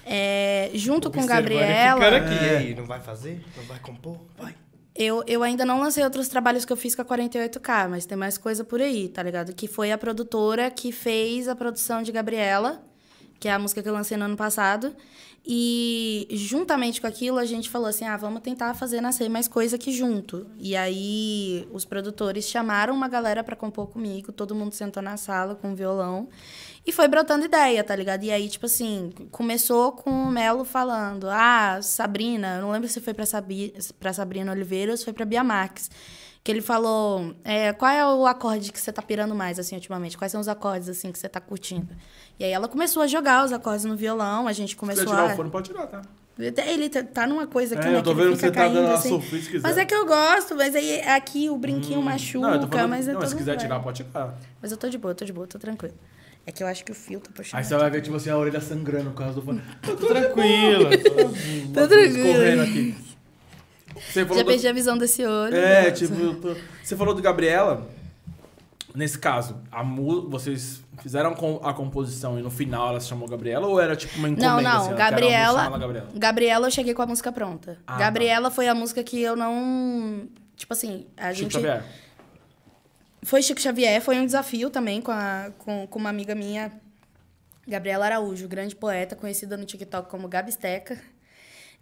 É, junto com Gabriela. É aqui, é. aí, não vai fazer? Não vai compor? Vai. Eu, eu ainda não lancei outros trabalhos que eu fiz com a 48K, mas tem mais coisa por aí, tá ligado? Que foi a produtora que fez a produção de Gabriela, que é a música que eu lancei no ano passado. E juntamente com aquilo, a gente falou assim: ah, vamos tentar fazer nascer mais coisa aqui junto. E aí os produtores chamaram uma galera para compor comigo, todo mundo sentou na sala com violão. E foi brotando ideia, tá ligado? E aí, tipo assim, começou com o Melo falando: ah, Sabrina, eu não lembro se foi pra, Sabi Sabrina Oliveira ou se foi pra Bia Max. Que ele falou: é, qual é o acorde que você tá pirando mais, assim, ultimamente? Quais são os acordes, assim, que você tá curtindo? E aí ela começou a jogar os acordes no violão, a gente começou se tirar a. tirar o fone, pode tirar, tá? Ele tá, tá numa coisa aqui, é, né? Eu tô vendo que você tá caindo, tá dando assim. sofrer, se quiser. Mas é que eu gosto, mas aí é aqui o brinquinho hum, machuca, não, eu tô falando, mas é Não, se quiser velho. tirar, pode tirar. Mas eu tô de boa, tô de boa, tô tranquilo. É que eu acho que o fio tá puxando. Aí você vai ver, tipo assim, a orelha sangrando por causa do fone. tô tranquila. tô, tô tá tranquila. Escorrendo aqui. Você falou Já do... perdi a visão desse olho. É, tipo, tô... você falou do Gabriela. Nesse caso, a mu... vocês fizeram a composição e no final ela se chamou Gabriela ou era tipo uma encomenda? Não, não. Assim, Gabriela, Gabriela. Gabriela, eu cheguei com a música pronta. Ah, tá. Gabriela tá. foi a música que eu não. Tipo assim, a Chico gente. Xavier. Foi Chico Xavier, foi um desafio também com, a, com, com uma amiga minha, Gabriela Araújo, grande poeta, conhecida no TikTok como Gabisteca.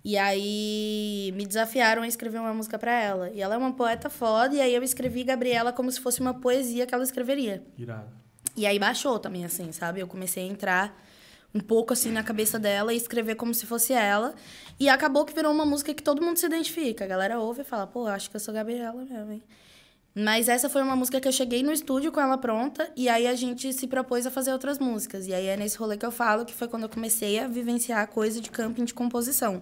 E aí me desafiaram a escrever uma música para ela. E ela é uma poeta foda, e aí eu escrevi Gabriela como se fosse uma poesia que ela escreveria. Irado. E aí baixou também, assim, sabe? Eu comecei a entrar um pouco assim na cabeça dela e escrever como se fosse ela. E acabou que virou uma música que todo mundo se identifica. A galera ouve e fala, pô, acho que eu sou Gabriela mesmo, hein? Mas essa foi uma música que eu cheguei no estúdio com ela pronta e aí a gente se propôs a fazer outras músicas. E aí é nesse rolê que eu falo que foi quando eu comecei a vivenciar a coisa de camping de composição.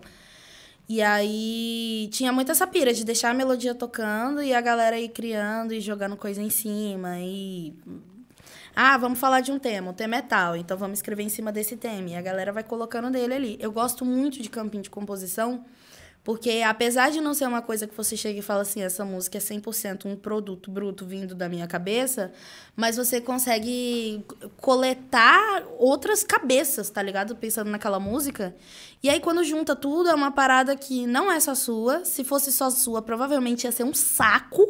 E aí tinha muita essa pira de deixar a melodia tocando e a galera ir criando e jogando coisa em cima e ah, vamos falar de um tema, o tema é tal, então vamos escrever em cima desse tema. E a galera vai colocando dele ali. Eu gosto muito de campinho de composição, porque apesar de não ser uma coisa que você chega e fala assim, essa música é 100% um produto bruto vindo da minha cabeça, mas você consegue coletar outras cabeças, tá ligado? Pensando naquela música. E aí quando junta tudo, é uma parada que não é só sua. Se fosse só sua, provavelmente ia ser um saco.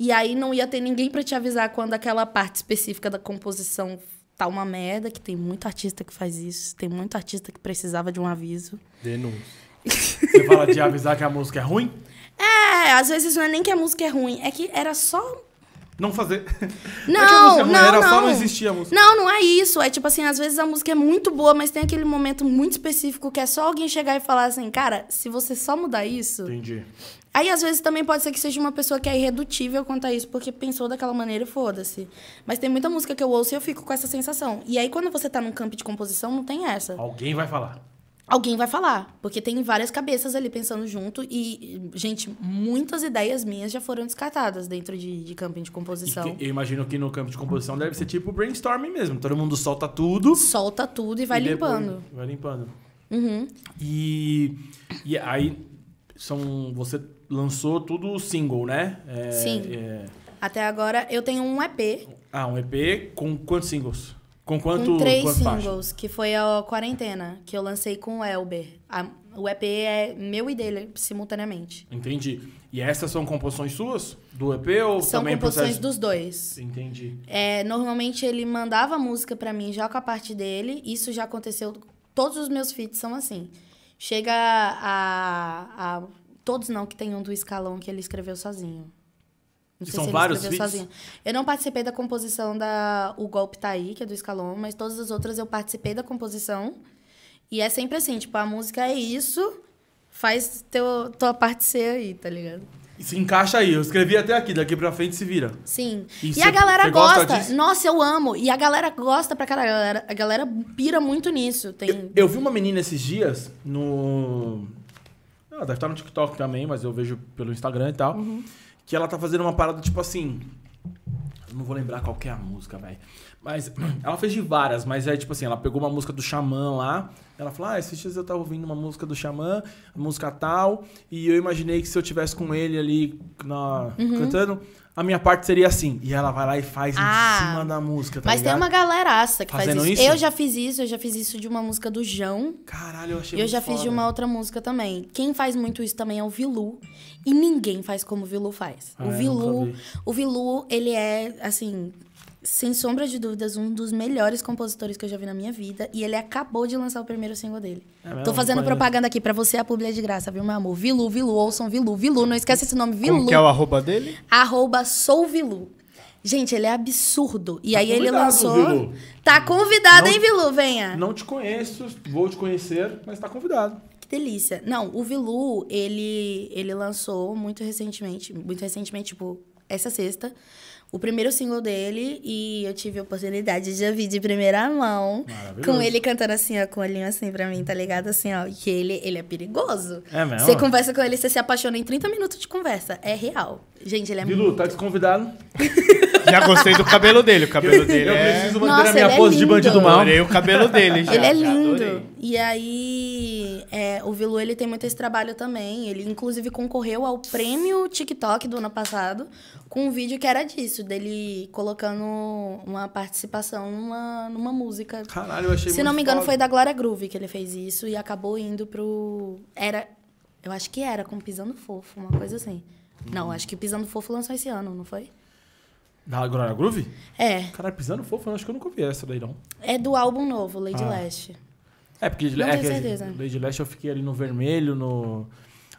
E aí não ia ter ninguém para te avisar quando aquela parte específica da composição tá uma merda, que tem muito artista que faz isso, tem muito artista que precisava de um aviso. Denúncia. Você fala de avisar que a música é ruim? É, às vezes não é nem que a música é ruim, é que era só. Não fazer. Não, é que a música é ruim, não, era não. só não existir a música. Não, não é isso. É tipo assim, às vezes a música é muito boa, mas tem aquele momento muito específico que é só alguém chegar e falar assim, cara, se você só mudar isso. Entendi. Aí, às vezes, também pode ser que seja uma pessoa que é irredutível quanto a isso, porque pensou daquela maneira e foda-se. Mas tem muita música que eu ouço e eu fico com essa sensação. E aí, quando você tá num campo de composição, não tem essa. Alguém vai falar alguém vai falar, porque tem várias cabeças ali pensando junto e, gente, muitas ideias minhas já foram descartadas dentro de, de camping de composição. Que, eu imagino que no campo de composição deve ser tipo brainstorming mesmo, todo mundo solta tudo. Solta tudo e vai e limpando. vai limpando. Uhum. E, e aí, são, você lançou tudo single, né? É, Sim. É... Até agora eu tenho um EP. Ah, um EP com quantos singles? Com quanto? Com três quanto singles, faixa? que foi a quarentena, que eu lancei com o Elber. A, o EP é meu e dele, simultaneamente. Entendi. E essas são composições suas? Do EP ou são também composições processo... dos dois. Entendi. É, normalmente ele mandava música para mim já com a parte dele. Isso já aconteceu. Todos os meus feats são assim. Chega a, a. Todos não, que tem um do escalão que ele escreveu sozinho. Não sei são se vários vídeos. Eu não participei da composição da O Golpe Tá Aí, que é do Escalon, mas todas as outras eu participei da composição. E é sempre assim, tipo, a música é isso, faz teu, tua parte ser aí, tá ligado? E se encaixa aí, eu escrevi até aqui, daqui pra frente se vira. Sim. E, e a galera gosta. gosta Nossa, eu amo. E a galera gosta pra caralho. A galera, a galera pira muito nisso. Tem... Eu, eu, vi uma menina esses dias no. Ela ah, deve estar no TikTok também, mas eu vejo pelo Instagram e tal. Uhum que ela tá fazendo uma parada tipo assim. Não vou lembrar qual que é a música, velho. Mas ela fez de várias, mas é tipo assim, ela pegou uma música do Xamã lá. Ela falou: Ah, esses dias eu tava ouvindo uma música do Xamã, música tal, e eu imaginei que se eu tivesse com ele ali na, uhum. cantando, a minha parte seria assim. E ela vai lá e faz ah, em cima da música, tá Mas ligado? tem uma galeraça que Fazendo faz isso. isso. Eu já fiz isso, eu já fiz isso de uma música do João. Caralho, eu achei E eu já foda. fiz de uma outra música também. Quem faz muito isso também é o Vilu. E ninguém faz como o Vilu faz. Ah, o Vilu, o Vilu, ele é assim, sem sombra de dúvidas, um dos melhores compositores que eu já vi na minha vida. E ele acabou de lançar o primeiro single dele. É Tô fazendo propaganda aqui pra você, a publi é de graça, viu, meu amor? Vilu, Vilu, ouçam Vilu, Vilu. Não esquece esse nome, Vilu. Como que é o arroba dele? Arroba sou Vilu. Gente, ele é absurdo. E tá aí ele lançou. Vilu. Tá convidado, não, hein, Vilu? Venha. Não te conheço, vou te conhecer, mas tá convidado. Que delícia. Não, o Vilu, ele, ele lançou muito recentemente, muito recentemente, tipo, essa sexta o primeiro single dele e eu tive a oportunidade de ouvir de primeira mão com ele cantando assim, ó, com o olhinho assim pra mim, tá ligado? Assim, ó, que ele, ele é perigoso. É mesmo? Você conversa com ele, você se apaixona em 30 minutos de conversa. É real. Gente, ele é Bilu, muito... tá desconvidado. Já gostei do cabelo dele. O cabelo dele. Eu é... preciso manter Nossa, a minha é pose é de bandido mal. Adorei o cabelo dele. Já, ele é lindo. E aí, é, o Vilu ele tem muito esse trabalho também. Ele, inclusive, concorreu ao prêmio TikTok do ano passado com um vídeo que era disso, dele colocando uma participação numa, numa música. Caralho, eu achei Se não me engano, foda. foi da Glória Groove que ele fez isso e acabou indo pro. Era. Eu acho que era com Pisando Fofo, uma coisa assim. Não, acho que Pisando Fofo lançou esse ano, não foi? Da Glória Groove? É. Caralho pisando fofo, eu acho que eu nunca vi essa daí, não. É do álbum novo, Lady ah. Lash. É, porque não é, tenho certeza. Lady Lash eu fiquei ali no vermelho, no.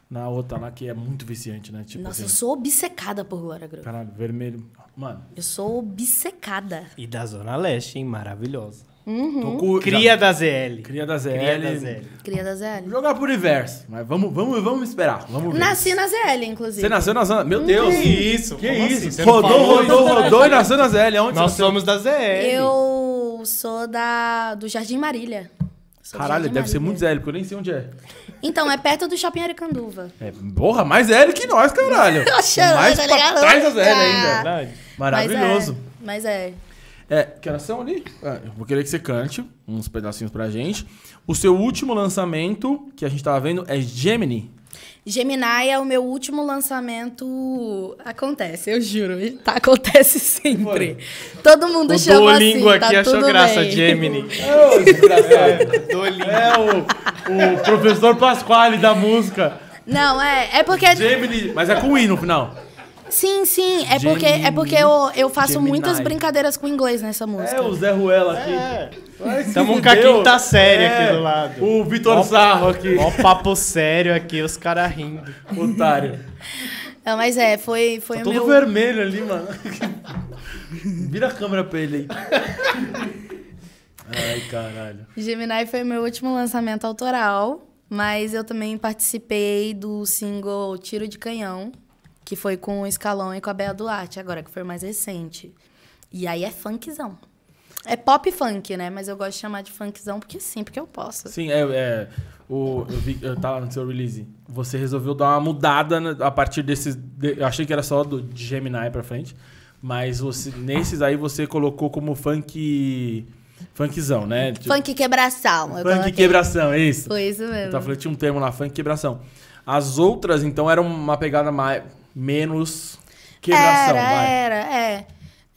Na outra lá que é muito viciante, né? Tipo Nossa, assim. eu sou obcecada por Glória Groove. Caralho, vermelho. Mano. Eu sou obcecada. E da Zona Leste, hein? Maravilhosa. Uhum. Então, Cria, da ZL. Cria da ZL. Cria da ZL. Cria da ZL. Jogar pro universo. Mas vamos, vamos, vamos esperar. Vamos ver. Nasci na ZL, inclusive. Você nasceu na ZL. Meu hum. Deus. Que isso? Que Como isso? Assim? Rodou, rodou, rodou, rodou, e nasceu na ZL. Onde Nós somos da ZL. Eu sou da do Jardim Marília. Sou Caralho, Jardim deve Marília. ser muito ZL, porque eu nem sei onde é. Então, é perto do Shopping Aricanduva. É, porra, mais ZL que nós, caralho. Achando, mais tá pra trás da ZL ainda. verdade é. Maravilhoso. Mas é. Mas é. É, que horas ali? É, eu vou querer que você cante uns pedacinhos pra gente. O seu último lançamento que a gente tava vendo é Gemini. Gemini é o meu último lançamento. Acontece, eu juro. Tá, acontece sempre. Foi. Todo mundo o chama assim assim. aqui tá achou graça, bem. Gemini. é, é, é o, o professor Pasquale da música. Não, é, é porque. Gemini, mas é com I no final. Sim, sim. É porque, é porque eu, eu faço Gemini. muitas brincadeiras com inglês nessa é, música. É, o Zé Ruela aqui. É. é. Estamos com a quinta série é. aqui do lado. O Vitor Zarro aqui. Ó papo sério aqui, os caras rindo. Otário. Não, mas é, foi, foi tá o todo meu... vermelho ali, mano. Vira a câmera pra ele aí. Ai, caralho. Gemini foi meu último lançamento autoral, mas eu também participei do single Tiro de Canhão, que foi com o Escalão e com a Bela Duarte, agora, que foi mais recente. E aí é funkzão. É pop funk, né? Mas eu gosto de chamar de funkzão porque é sim, porque eu posso. Sim, é. é o, eu, vi, eu tava no seu release. Você resolveu dar uma mudada a partir desses. De, eu achei que era só do de Gemini pra frente. Mas você, nesses aí você colocou como funk. Funkzão, né? Tipo, funk quebração. Funk coloquei. quebração, é isso. Foi isso mesmo. Então, eu tava falando, tinha um termo lá, funk quebração. As outras, então, eram uma pegada mais menos quebração. Era, vai. era, é.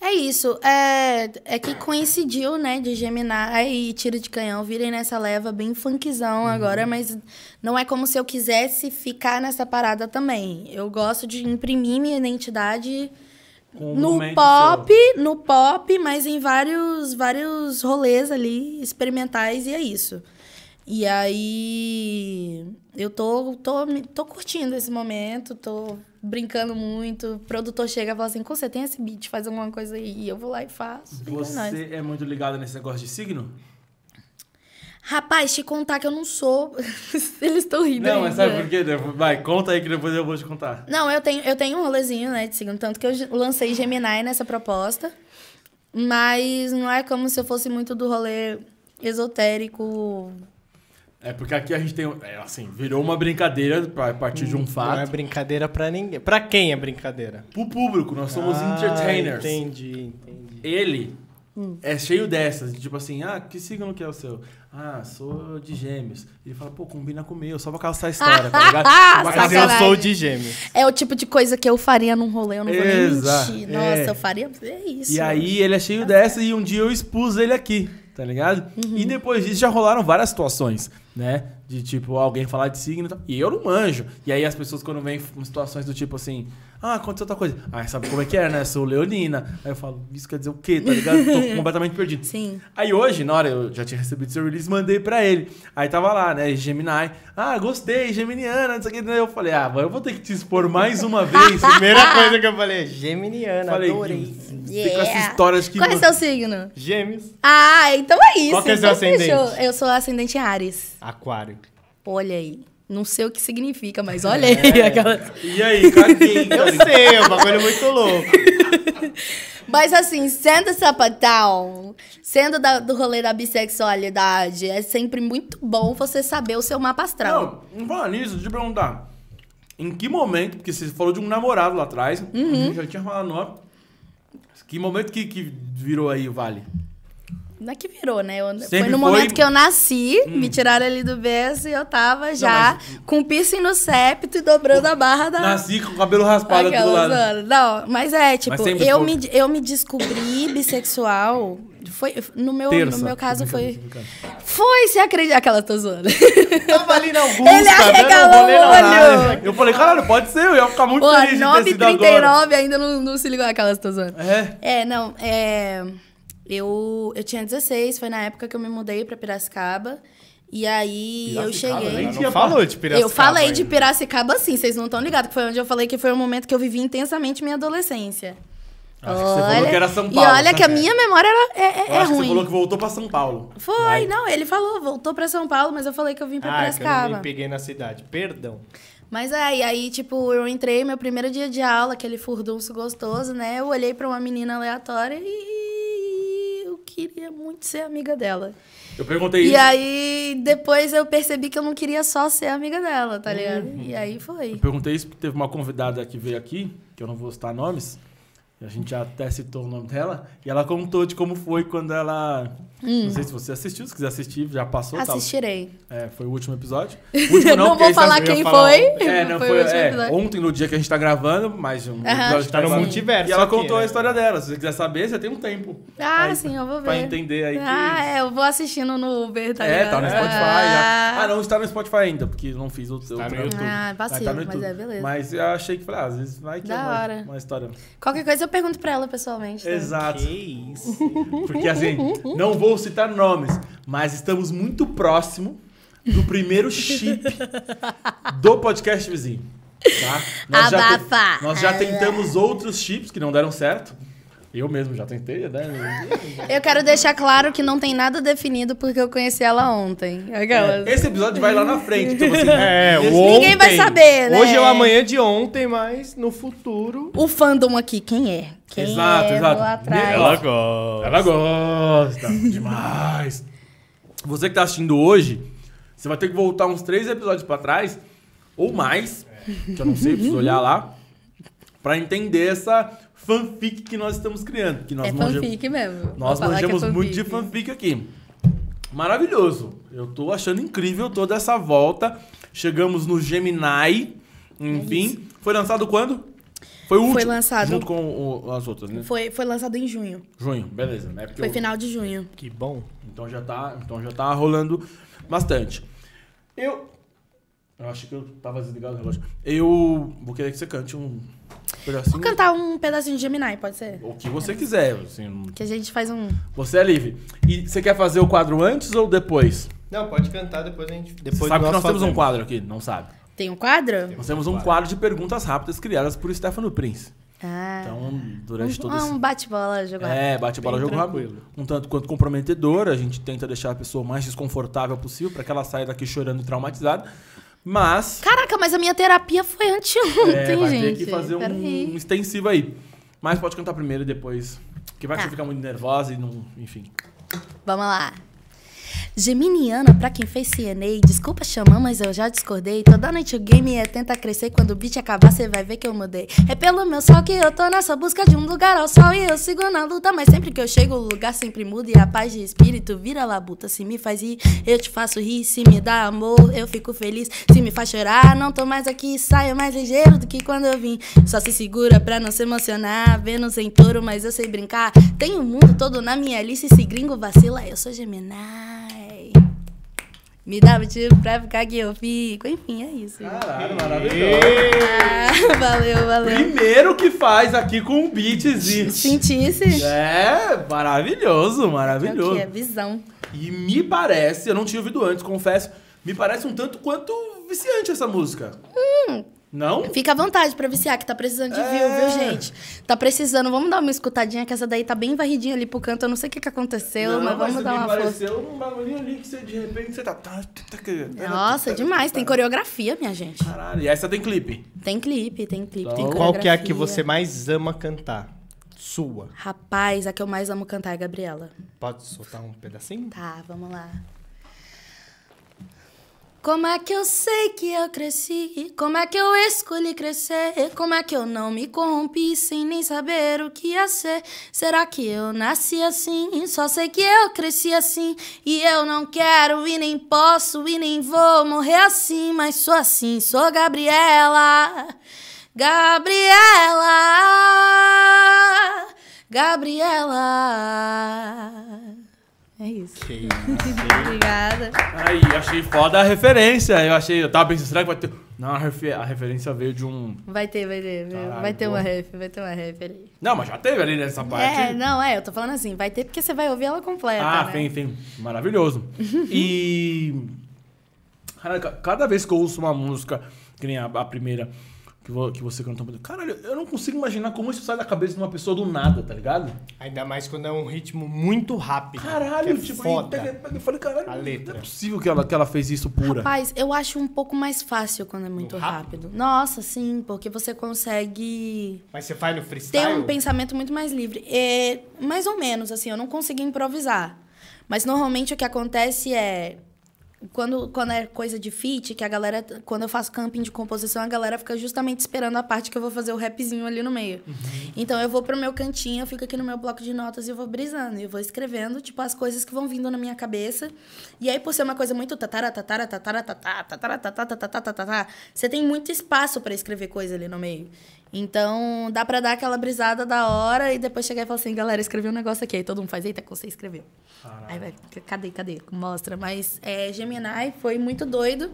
É isso. É, é que coincidiu, né, de Gemini e Tiro de Canhão virem nessa leva bem funkzão uhum. agora, mas não é como se eu quisesse ficar nessa parada também. Eu gosto de imprimir minha identidade um no pop, seu. no pop, mas em vários, vários rolês ali, experimentais, e é isso. E aí, eu tô, tô, tô curtindo esse momento, tô brincando muito. O produtor chega e fala assim: você tem esse beat, faz alguma coisa aí. E eu vou lá e faço. É você e é, muito ligada nesse negócio de signo? Rapaz, te contar que eu não sou. Eles estão rindo. Não, ainda. Né? mas sabe por quê? Vai, conta aí que depois eu vou te contar. Não, eu tenho, eu tenho um rolezinho, né, de signo. Tanto que eu lancei Gemini nessa proposta. Mas não é como se eu fosse muito do rolê esotérico, é porque aqui a gente tem. É, assim, virou uma brincadeira a partir de um fato. Hum, não é brincadeira pra ninguém. Pra quem é brincadeira? Pro público, nós somos ah, entertainers. Entendi, entendi. Ele hum. é cheio dessas, tipo assim, ah, que signo que é o seu? Ah, sou de gêmeos. Ele fala, pô, combina comigo, só pra calçar a história, tá ligado? Mas eu sou de gêmeos. É o tipo de coisa que eu faria num rolê, eu não Exato. vou nem mentir. Nossa, é. eu faria. É isso. E aí ele é cheio ah, dessa é. e um dia eu expus ele aqui tá ligado? Uhum. E depois disso já rolaram várias situações, né? De tipo, alguém falar de signo e eu não manjo. E aí as pessoas quando vêm com situações do tipo assim, ah, aconteceu outra coisa. Ah, sabe como é que é, né? Sou leonina. Aí eu falo, isso quer dizer o quê, tá ligado? Tô completamente perdido. Sim. Aí hoje, na hora, eu já tinha recebido seu release, mandei pra ele. Aí tava lá, né? Gemini. Ah, gostei, geminiana, não sei o que. Eu falei, ah, eu vou ter que te expor mais uma vez. Primeira coisa que eu falei, geminiana, falei, adorei. Yeah. Com essa história de que... Qual é seu signo? Gêmeos. Ah, então é isso. Qual que é seu então ascendente? Fechou. Eu sou ascendente Ares. Aquário. Olha aí. Não sei o que significa, mas olha é. aí. É. Aquelas... E aí, cadê? Eu sei, o é um é muito louco. Mas assim, sendo sapatão, sendo da, do rolê da bissexualidade, é sempre muito bom você saber o seu mapa astral. Não, não fala nisso, deixa eu te perguntar. Em que momento, porque você falou de um namorado lá atrás, uhum. já tinha falado nome. Que momento que, que virou aí o Vale? Não é que virou, né? Eu, foi no momento foi... que eu nasci, hum. me tiraram ali do berço e eu tava já não, mas... com piercing no septo e dobrando a barra da. Nasci com o cabelo raspado Aquelas do lado. Não, mas é, tipo, mas eu, me, eu me descobri bissexual. Foi, no, meu, no meu caso foi. Foi, você acredita? Aquela tô zoando. Tava ali na Augusta, Ele né? arregalou né? o olho. Eu falei, caralho, pode ser, eu ia ficar muito Pô, feliz. 9h39 ainda não, não se ligou aquela tô É? É, não, é. Eu, eu tinha 16, foi na época que eu me mudei para Piracicaba. E aí eu cheguei. Né? Não falou de Piracicaba. Eu falei ainda. de Piracicaba sim, vocês não estão ligados, que foi onde eu falei que foi o momento que eu vivi intensamente minha adolescência. Acho olha, que você falou que era São Paulo. E olha né? que a minha memória era, é, é, é ruim. Você falou que voltou pra São Paulo. Foi, Vai. não, ele falou, voltou pra São Paulo, mas eu falei que eu vim pra ah, é Piracicaba. Ah, eu me peguei na cidade, perdão. Mas é, e aí, tipo, eu entrei, meu primeiro dia de aula, aquele furdunço gostoso, né? Eu olhei pra uma menina aleatória e queria muito ser amiga dela. Eu perguntei e isso. E aí, depois eu percebi que eu não queria só ser amiga dela, tá ligado? Uhum. E aí foi. Eu perguntei isso porque teve uma convidada que veio aqui, que eu não vou citar nomes, a gente já até citou o nome dela. E ela contou de como foi quando ela. Hum. Não sei se você assistiu, se quiser assistir, já passou. Assistirei. Tal. É, foi o último episódio. O último não, não vou falar quem falar... foi. É, não foi. foi é, ontem, no dia que a gente tá gravando, mas um uh -huh. episódio que tá no sim. multiverso. E ela aqui, contou a né? história dela. Se você quiser saber, você tem um tempo. Ah, aí, sim, eu vou ver. Pra entender aí. Que... Ah, é, eu vou assistindo no Uber, tá É, tá no Spotify. Ah. Já... ah, não, está no Spotify ainda, porque não fiz outro. Ah, tá no YouTube. Ah, passei, tá no YouTube. mas é beleza. Mas eu achei que, falei, ah, às vezes vai que da é uma, hora. uma história. Qualquer coisa eu pergunto pra ela pessoalmente. Né? Exato. Que isso. Porque assim, não vou citar nomes, mas estamos muito próximo do primeiro chip do podcast vizinho. Tá? Nós Abafa! Já te... Nós já tentamos outros chips que não deram certo. Eu mesmo já tentei, né? eu quero deixar claro que não tem nada definido porque eu conheci ela ontem. Aquelas... É, esse episódio vai lá na frente. Tipo assim, é, ontem, Ninguém vai saber, né? Hoje é o amanhã de ontem, mas no futuro. O fandom aqui, quem é? Quem exato, é? exato. Atrás. Ela gosta. Ela gosta demais. Você que tá assistindo hoje, você vai ter que voltar uns três episódios para trás, ou mais, que eu não sei, preciso olhar lá, para entender essa fanfic que nós estamos criando. Que nós é manjamos, fanfic mesmo. Nós é manjamos é muito de fanfic aqui. Maravilhoso. Eu tô achando incrível toda essa volta. Chegamos no Gemini. Enfim. É foi lançado quando? Foi o último. Foi lançado. Junto com o, as outras, né? Foi, foi lançado em junho. Junho, beleza. Né? foi eu, final de junho. Que bom. Então já tá, então já tá rolando bastante. Eu eu acho que eu tava desligado o relógio. Eu vou querer que você cante um pedacinho. Vou cantar um pedacinho de Gemini, pode ser? O que você quiser. Assim, Que a gente faz um. Você é livre. E você quer fazer o quadro antes ou depois? Não, pode cantar, depois a gente. Depois Você sabe que nós temos um quadro aqui, não sabe? Tem um quadro? Nós temos um quadro de perguntas rápidas criadas por Stefano Prince. Ah. Então, durante um, todo esse... um bate-bola jogo É, bate-bola jogo rápido. Um tanto quanto comprometedor, a gente tenta deixar a pessoa mais desconfortável possível para que ela saia daqui chorando e traumatizada. Mas. Caraca, mas a minha terapia foi anteontem, é, vai gente. Ter que fazer um, um, extensivo aí. Mas pode cantar primeiro e depois. Que vai tá. que você fica muito nervosa e não. Enfim. Vamos lá. Geminiana, pra quem fez CNA, desculpa chamar, mas eu já discordei. Toda noite o game é tenta crescer, quando o beat acabar, cê vai ver que eu mudei. É pelo meu sol que eu tô nessa busca de um lugar ao sol e eu sigo na luta, mas sempre que eu chego, o lugar sempre muda e a paz de espírito vira labuta. Se me faz rir, eu te faço rir. Se me dá amor, eu fico feliz. Se me faz chorar, não tô mais aqui, saio mais ligeiro do que quando eu vim. Só se segura pra não se emocionar. Vênus em touro, mas eu sei brincar. Tem o mundo todo na minha lista e se gringo vacila, eu sou Gemini véi. Me dá motivo pra ficar aqui, eu fico. Enfim, é isso. Caralho, maravilhoso. Ah, valeu, valeu. Primeiro que faz aqui com um beatzinho. Sentisse? É, maravilhoso, maravilhoso. É, que é visão. E me parece, eu não tinha ouvido antes, confesso, me parece um tanto quanto viciante essa música. Hum, não? Fica à vontade pra viciar, que tá precisando de é... view, viu, é. gente? Tá precisando. Vamos dar uma escutadinha, que essa daí tá bem varridinha ali pro canto. Eu não sei o que, que aconteceu, não, mas vamos mas dar uma força. apareceu um bagulhinho ali que você, de repente, você tá... tá, tá, tá Nossa, demais. Tem coreografia, minha gente. Caralho. E essa tem clipe? Tem clipe, tem clipe, então, tem Qual que é a que você mais ama cantar? Sua. Rapaz, a que eu mais amo cantar é a Gabriela. Pode soltar um pedacinho? Tá, vamos lá. Como é que eu sei que eu cresci? Como é que eu escolhi crescer? Como é que eu não me corrompi sem nem saber o que ia ser? Será que eu nasci assim? Só sei que eu cresci assim. E eu não quero e nem posso e nem vou morrer assim. Mas sou assim, sou Gabriela. Gabriela. Gabriela. É isso. Que isso. Obrigada. Aí, achei foda a referência. Eu achei, eu tava pensando, será que vai ter. Não, a, a referência veio de um. Vai ter, vai ter. Caralho, vai ter uma ref, vai ter uma ref ali. Não, mas já teve ali nessa é, parte. É, não, é, eu tô falando assim, vai ter porque você vai ouvir ela completa. Ah, né? tem, tem. Maravilhoso. e. cada vez que eu ouço uma música, que nem a, a primeira que, você cantou. Caralho, eu não consigo imaginar como isso sai da cabeça de uma pessoa do nada, tá ligado? Ainda mais quando é um ritmo muito rápido. É caralho, é tipo, foda. Eu, falei, caralho, a letra. não é possível que ela, que ela fez isso pura. Rapaz, eu acho um pouco mais fácil quando é muito rápido. rápido. Nossa, sim, porque você consegue. Mas você faz no freestyle? Ter um pensamento muito mais livre. É, mais ou menos, assim, eu não consegui improvisar. Mas normalmente o que acontece é quando, quando é coisa de feat, que a galera, quando eu faço camping de composição, a galera fica justamente esperando a parte que eu vou fazer o rapzinho ali no meio. Uhum. Então eu vou pro meu cantinho, eu fico aqui no meu bloco de notas e eu vou brisando, eu vou escrevendo, tipo, as coisas que vão vindo na minha cabeça. E aí, por ser uma coisa muito tatara, tatara, tatara, tatara, tatara, tatara, tatara, tatara, você tem muito espaço para escrever coisa ali no meio. Então, dá para dar aquela brisada da hora e depois chegar e falar assim, galera, escrevi um negócio aqui. Aí todo mundo faz, eita, você escreveu. Aí vai, cadê, cadê? Mostra. Mas é, Gemini foi muito doido.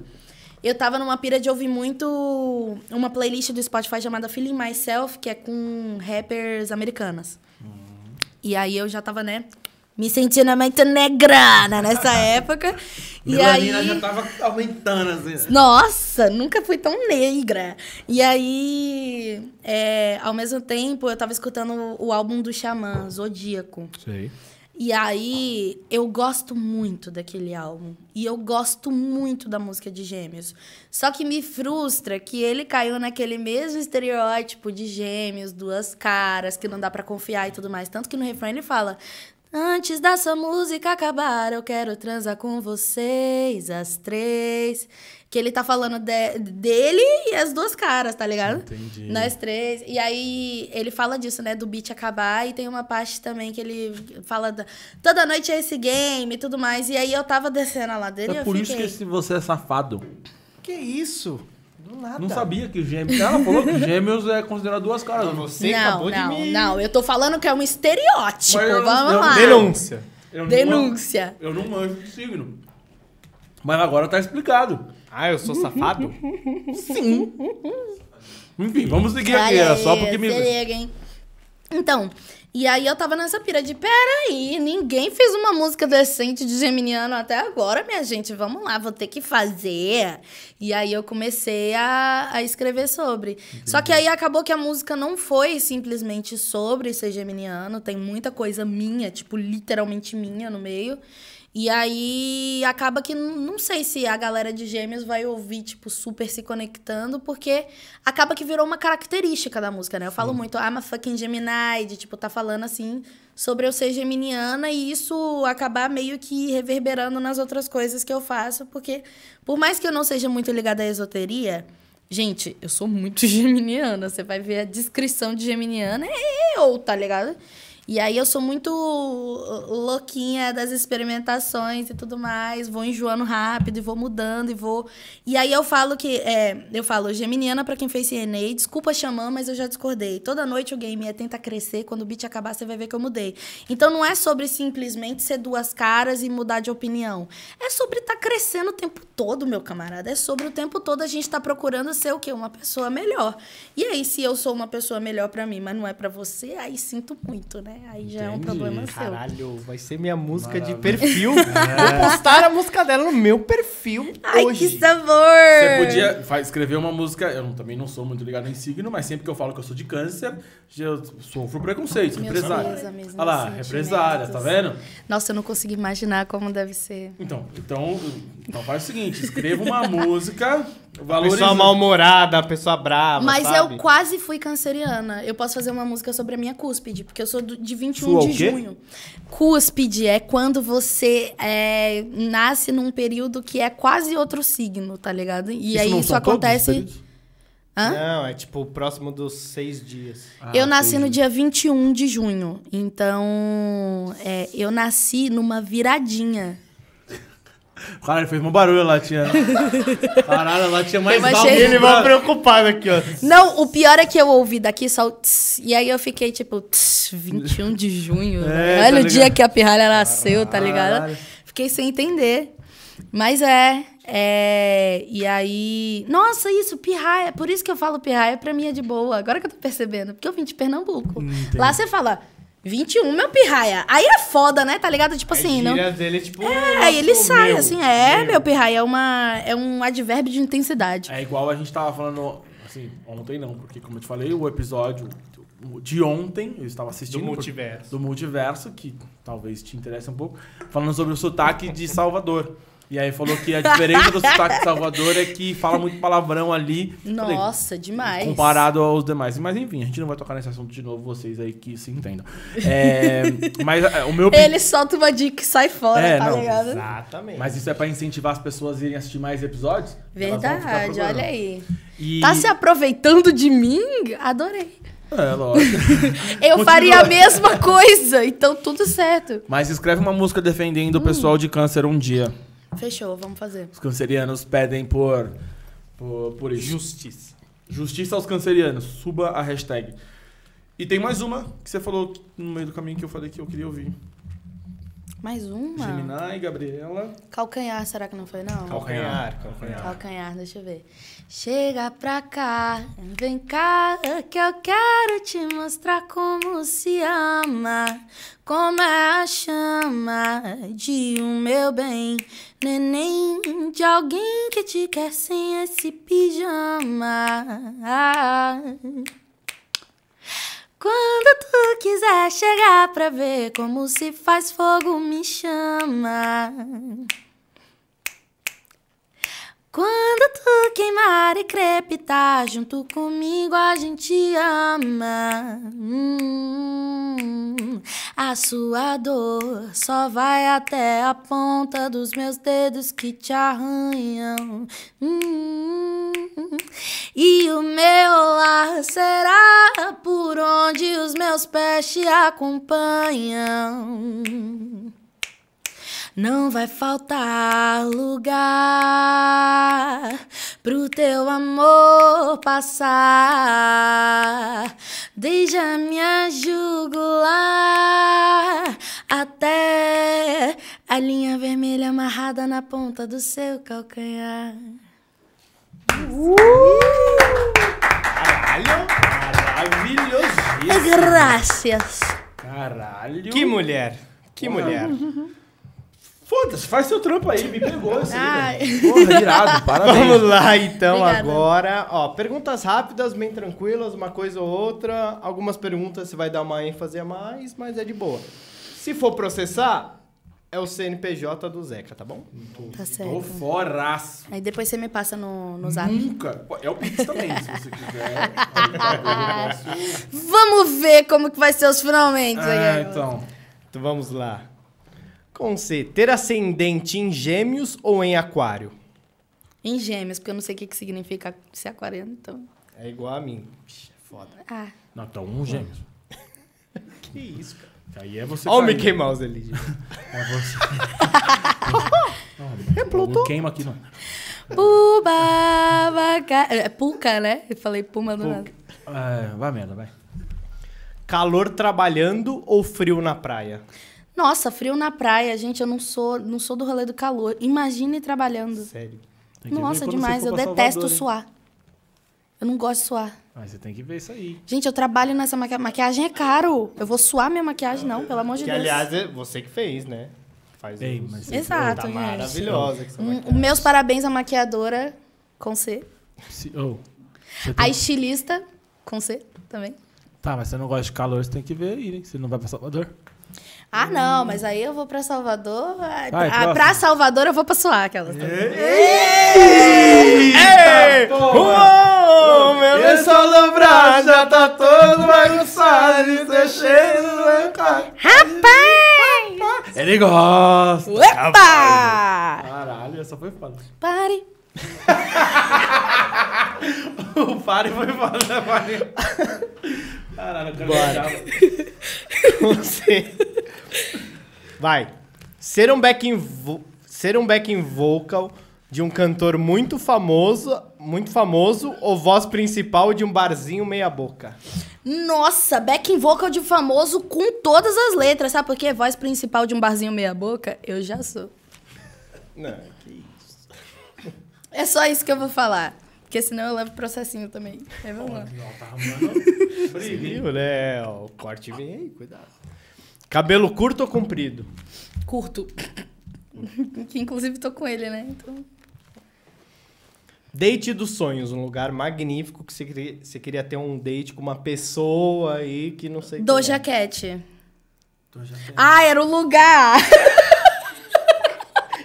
Eu tava numa pira de ouvir muito uma playlist do Spotify chamada Feeling Myself, que é com rappers americanas. Uhum. E aí eu já tava, né, me sentindo muito negrana né, nessa época. e aí... já tava aumentando, assim. Né? Nossa, nunca fui tão negra. E aí, é, ao mesmo tempo, eu tava escutando o álbum do Xamã, Zodíaco. Sei. E aí, eu gosto muito daquele álbum. E eu gosto muito da música de Gêmeos. Só que me frustra que ele caiu naquele mesmo estereótipo de gêmeos, duas caras, que não dá para confiar e tudo mais. Tanto que no refrão ele fala: Antes dessa música acabar, eu quero transar com vocês, as três. Que ele tá falando de, dele e as duas caras, tá ligado? Entendi. Nós três. E aí ele fala disso, né? Do beat acabar. E tem uma parte também que ele fala da, toda noite é esse game e tudo mais. E aí eu tava descendo a ladeira. É por fiquei... isso que você é safado. Que isso? Nada. Não sabia que o gêmeo. Ela falou que gêmeos é considerado duas caras. Não, você não, acabou não, de me... Não, eu tô falando que é um estereótipo. Não, Vamos não, lá. Denúncia. Eu Denúncia. Não, eu não manjo de signo. Mas agora tá explicado. Ah, eu sou safado? Sim. Enfim, vamos seguir aqui. é só porque me. Liga, hein? Então, e aí eu tava nessa pira de, peraí, ninguém fez uma música decente de Geminiano até agora, minha gente, vamos lá, vou ter que fazer. E aí eu comecei a, a escrever sobre. Entendi. Só que aí acabou que a música não foi simplesmente sobre ser geminiano, tem muita coisa minha, tipo, literalmente minha no meio. E aí acaba que não sei se a galera de gêmeos vai ouvir, tipo, super se conectando, porque acaba que virou uma característica da música, né? Eu Sim. falo muito, I'm a fucking Gemini, de tipo, tá falando assim sobre eu ser geminiana e isso acabar meio que reverberando nas outras coisas que eu faço, porque por mais que eu não seja muito ligada à esoteria, gente, eu sou muito geminiana. Você vai ver a descrição de geminiana é eu, tá ligado? E aí eu sou muito louquinha das experimentações e tudo mais, vou enjoando rápido e vou mudando e vou. E aí eu falo que é, eu falo geminiana é para quem fez CNA, desculpa xamã, mas eu já discordei. Toda noite o game é tenta crescer, quando o beat acabar você vai ver que eu mudei. Então não é sobre simplesmente ser duas caras e mudar de opinião. É sobre estar tá crescendo o tempo todo, meu camarada. É sobre o tempo todo a gente estar tá procurando ser o quê? Uma pessoa melhor. E aí se eu sou uma pessoa melhor para mim, mas não é para você, aí sinto muito, né? Aí Entendi. já é um problema seu. Caralho, vai ser minha música Maravilha. de perfil. É. Vou postar a música dela no meu perfil Ai, hoje. que sabor! Você podia escrever uma música... Eu também não sou muito ligado em signo, mas sempre que eu falo que eu sou de câncer, eu sofro preconceito, Meus Mesmo Olha lá, assim, represária, tá vendo? Nossa, eu não consigo imaginar como deve ser. Então, então, então faz o seguinte, escreva uma música... Valoriza. Pessoa mal-humorada, pessoa brava, Mas sabe? eu quase fui canceriana. Eu posso fazer uma música sobre a minha cúspide, porque eu sou do, de 21 Sua de junho. Cúspide é quando você é, nasce num período que é quase outro signo, tá ligado? E isso aí isso acontece. Hã? Não, é tipo próximo dos seis dias. Ah, eu nasci no dias. dia 21 de junho. Então, é, eu nasci numa viradinha Caralho, fez um barulho a latinha. Caralho, a latinha mais alta. Achei... Ele vai preocupado aqui, ó. Não, o pior é que eu ouvi daqui só o tss, E aí eu fiquei tipo, tss, 21 de junho. É, né? tá Olha tá o dia que a pirralha nasceu, tá Caralho. tá ligado? Fiquei sem entender. Mas é, é, E aí. Nossa, isso, pirraia. Por isso que eu falo pirraia, pra mim é de boa. Agora que eu tô percebendo. Porque eu vim de Pernambuco. Entendi. Lá você fala 21, meu pirraia. Aí é foda, né? Tá ligado? Tipo é assim, não. Dele, tipo, é, aí ele sai, meu, assim, é, meu. meu pirraia, é, uma, é um advérbio de intensidade. É igual a gente tava falando, assim, ontem não, porque como eu te falei, o episódio de ontem, eu estava assistindo. Do multiverso. Por, do multiverso, que talvez te interesse um pouco, falando sobre o sotaque de Salvador. E aí falou que a diferença do sotaque de Salvador é que fala muito palavrão ali. Nossa, falei, demais. Comparado aos demais. Mas enfim, a gente não vai tocar nesse assunto de novo, vocês aí que se entendam. É, mas é, o meu... Ele solta uma dica e sai fora, é, tá não, ligado? Exatamente. Mas isso é pra incentivar as pessoas a irem assistir mais episódios? Verdade, olha aí. E... Tá se aproveitando de mim? Adorei. É, lógico. eu Continua. faria a mesma coisa, então tudo certo. Mas escreve uma música defendendo hum. o pessoal de câncer um dia. Fechou, vamos fazer. Os cancerianos pedem por, por, por isso. Justiça. Justiça aos cancerianos. Suba a hashtag. E tem mais uma que você falou no meio do caminho que eu falei que eu queria ouvir. Mais uma? Gemini, Gabriela. Calcanhar, será que não foi, não? Calcanhar, calcanhar. Calcanhar, deixa eu ver. Chega pra cá, vem cá, que eu quero te mostrar como se ama. Como é a chama de um meu bem, neném de alguém que te quer sem esse pijama. Ah. Quando tu quiser chegar pra ver como se faz fogo, me chama. Quando tu queimar e crepitar, junto comigo a gente ama. Hum, a sua dor só vai até a ponta dos meus dedos que te arranham. Hum, e o meu lar será por onde os meus pés te acompanham. Não vai faltar lugar pro teu amor passar. Desde a minha jugular até a linha vermelha amarrada na ponta do seu calcanhar. Uh! Caralho! Maravilhosíssimo! Graças! Caralho! Que mulher! Que mulher! Foda-se, faz seu trampo aí, me pegou assim. Porra, é irado, parabéns. Vamos lá então Obrigada. agora. Ó, perguntas rápidas, bem tranquilas, uma coisa ou outra. Algumas perguntas você vai dar uma ênfase a mais, mas é de boa. Se for processar, é o CNPJ do Zeca, tá bom? Tá Tô, tá certo. Tô foraço. Aí depois você me passa no, no zap. Nunca. É o Pix também, se você quiser. Tá vamos ver como que vai ser os finalmente. Ah, então. Então vamos lá. Com C, ter ascendente em gêmeos ou em aquário? Em gêmeos, porque eu não sei o que, que significa ser Aquário, então. É igual a mim. Puxa, é foda. Ah. Não, então um gêmeo. que isso, cara. Aí é você. Olha o Mickey né? Mouse ali. é você. é Pluto. Não queima aqui, não. Puba, vaca... É, é pulca, né? Eu falei puma do nada. É, vai merda, vai. Calor trabalhando ou frio na praia? Nossa, frio na praia, gente, eu não sou, não sou do rolê do calor. Imagine trabalhando. Sério. Nossa, demais, eu detesto Salvador, suar. Eu não gosto de suar. Mas ah, você tem que ver isso aí. Gente, eu trabalho nessa maquiagem. Maquiagem é caro. Eu vou suar minha maquiagem, não, pelo amor de que, Deus. Aliás, é você que fez, né? Faz Bem, uns... mas Exato, tá gente. maravilhosa. Que meus parabéns à maquiadora com C. Se, oh, tem... A estilista com C também. Tá, mas você não gosta de calor, você tem que ver aí, né? Você não vai pra Salvador. Ah, não, mas hum. aí eu vou para Salvador. Vai, ah, para Salvador eu vou pra Suá, aquelas. meu lençol já tá todo bagunçado e cheiro do Rapaz! Ele gosta! Epa! Rapaz. Caralho, essa foi foda. Pare! o Fari foi foda, né, Fábio. Caralho, cara Bora. Você. Vai. Ser um backing, vo... ser um backing vocal de um cantor muito famoso, muito famoso ou voz principal de um barzinho meia boca? Nossa, backing vocal de famoso com todas as letras, sabe Porque Voz principal de um barzinho meia boca, eu já sou. Não, que é só isso que eu vou falar. Porque senão eu levo processinho também. É, vamos lá. Você viu, tá né? O corte vem aí, cuidado. Cabelo curto ou comprido? Curto. que inclusive tô com ele, né? Então... Date dos sonhos, um lugar magnífico que você queria, você queria ter um date com uma pessoa aí que não sei. Doja é. Cat. É. Ah, era o lugar!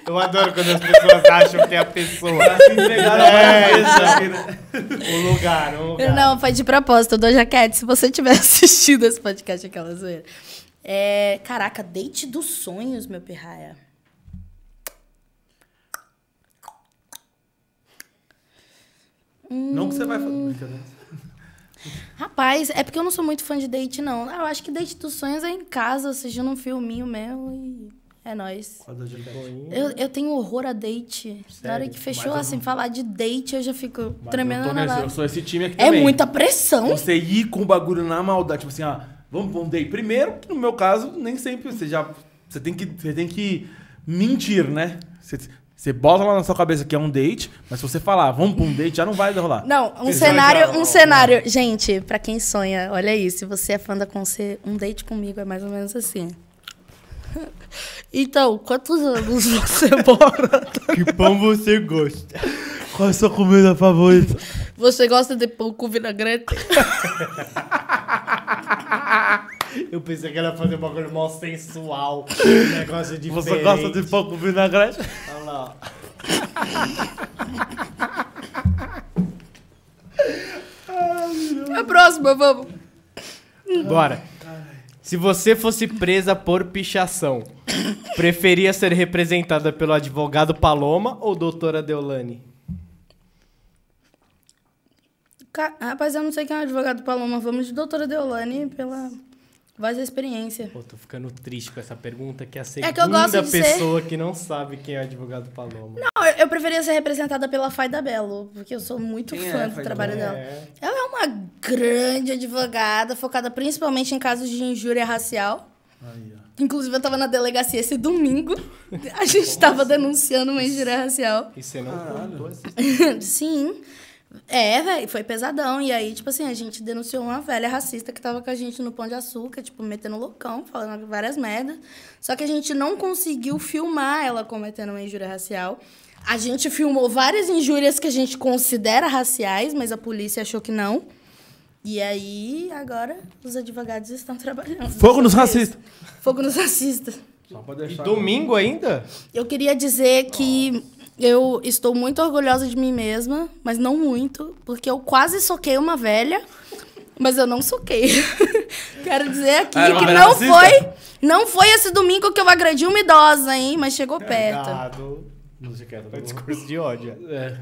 Eu adoro quando as pessoas acham que é a pessoa. Tá é, é o lugar, o lugar. Não, foi de propósito. Eu dou jaquete. Se você tiver assistido esse podcast, aquela zoeira. É, caraca, date dos sonhos, meu pirraia. Não que você vai fazer. Hum. Rapaz, é porque eu não sou muito fã de date, não. Ah, eu acho que date dos sonhos é em casa, assistindo um filminho mesmo e é nóis. Eu, eu tenho horror a date. Sério? Na hora que fechou, assim, falar de date, eu já fico Mas tremendo eu na nesse, Eu sou esse time aqui É também. muita pressão. Você ir com o bagulho na maldade. Tipo assim, ah, vamos pra um date. Primeiro, que no meu caso, nem sempre. Você já. Você tem que, você tem que mentir, né? Você, você bota lá na sua cabeça que é um date, mas se você falar, vamos pra um date, já não vai rolar. Não, um cenário, um cenário. Gente, pra quem sonha, olha aí, se você é fã da Conce, um date comigo é mais ou menos assim. Então, quantos anos você mora? Que pão você gosta? Qual é a sua comida favorita? Você gosta de pão com vinagrete? Eu pensei que era fazer um bagulho mó sensual. Um negócio de Você gosta de pão com vinagrete? Olha lá. Ai, é a próxima, vamos. Bora. Se você fosse presa por pichação, preferia ser representada pelo advogado Paloma ou doutora Deolane? Ca- Rapaz, eu não sei quem é o advogado Paloma. Vamos de doutora Deolane pela Voz da experiência. Pô, tô ficando triste com essa pergunta, que é a segunda é que eu gosto pessoa ser... que não sabe quem é o advogado Paloma. Não, eu, preferia ser representada pela Faida Belo, porque eu sou muito quem fã é do trabalho dela. É. Ela é uma grande advogada, focada principalmente em casos de injúria racial. Aí, Inclusive, eu tava na delegacia esse domingo. A gente tava denunciando uma injúria racial. E você não Caralho. contou Sim. É, velho, foi pesadão. E aí, tipo assim, a gente denunciou uma velha racista que tava com a gente no Pão de Açúcar, tipo, metendo loucão, falando várias merdas. Só que a gente não conseguiu filmar ela cometendo uma injúria racial. A gente filmou várias injúrias que a gente considera raciais, mas a polícia achou que não. E aí, agora, os advogados estão trabalhando. Fogo nos racistas! Fogo nos racistas. Só pra deixar e domingo ainda? Eu queria dizer que Nossa. Eu estou muito orgulhosa de mim mesma, mas não muito, porque eu quase soquei uma velha, mas eu não soquei. Quero dizer aqui ah, que não racista? foi, não foi esse domingo que eu agredi uma idosa, hein, mas chegou perto. Errado. Não se quer, tá discurso de ódio. É.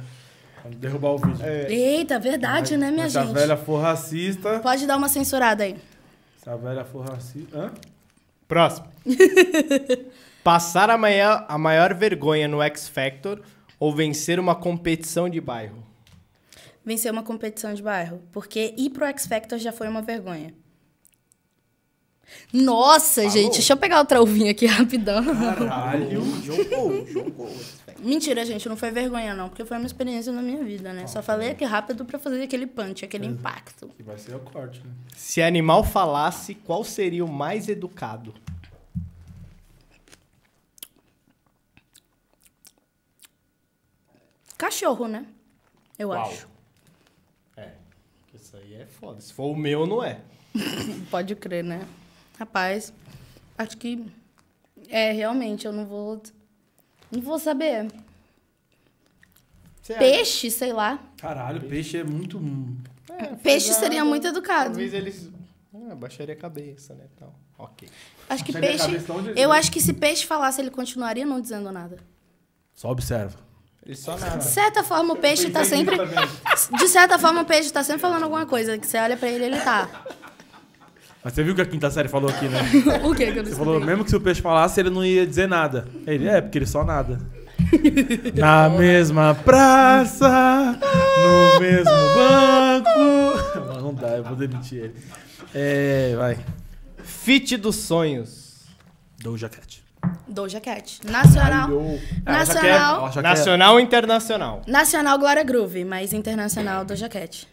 Derrubar o vídeo. É. Eita, verdade, mas, né, minha mas gente? Se a velha for racista. Pode dar uma censurada aí. Se a velha for racista. Hã? Próximo. Passar a maior, a maior vergonha no X Factor ou vencer uma competição de bairro? Vencer uma competição de bairro. Porque ir pro X Factor já foi uma vergonha. Nossa, Falou. gente, deixa eu pegar outra uvinha aqui rapidão. Caralho, jogou, jogou. Mentira, gente, não foi vergonha, não, porque foi uma experiência na minha vida, né? Ah, Só falei tá. aqui rápido para fazer aquele punch, aquele Exato. Uhum. impacto. Que vai ser o corte, né? Se animal falasse, qual seria o mais educado? Cachorro, né? Eu Uau. acho. É. Isso aí é foda. Se for o meu, não é. Pode crer, né? Rapaz, acho que. É, realmente, eu não vou. Não vou saber. Você peixe, acha? sei lá. Caralho, peixe, peixe é muito. É, peixe seria muito educado. Talvez eles. Ah, baixaria a cabeça, né? Então, ok. Acho que peixe. Então, eu acho que se peixe falasse, ele continuaria não dizendo nada. Só observa. Ele só nada. De certa forma, o peixe está sempre. De certa forma, o peixe está sempre falando alguma coisa. Que você olha para ele, ele tá. Mas você viu o que a quinta série falou aqui, né? o que que eu não Você falou, mesmo que se o peixe falasse, ele não ia dizer nada. Ele, é, porque ele só nada. Na mesma praça, no mesmo banco. Não dá, eu vou demitir ele. É, vai. Fit dos sonhos. Doja jaquete. Doja Cat. Nacional. Ah, nacional. Quer, nacional internacional. Nacional Glória Groove, mas internacional Doja Cat.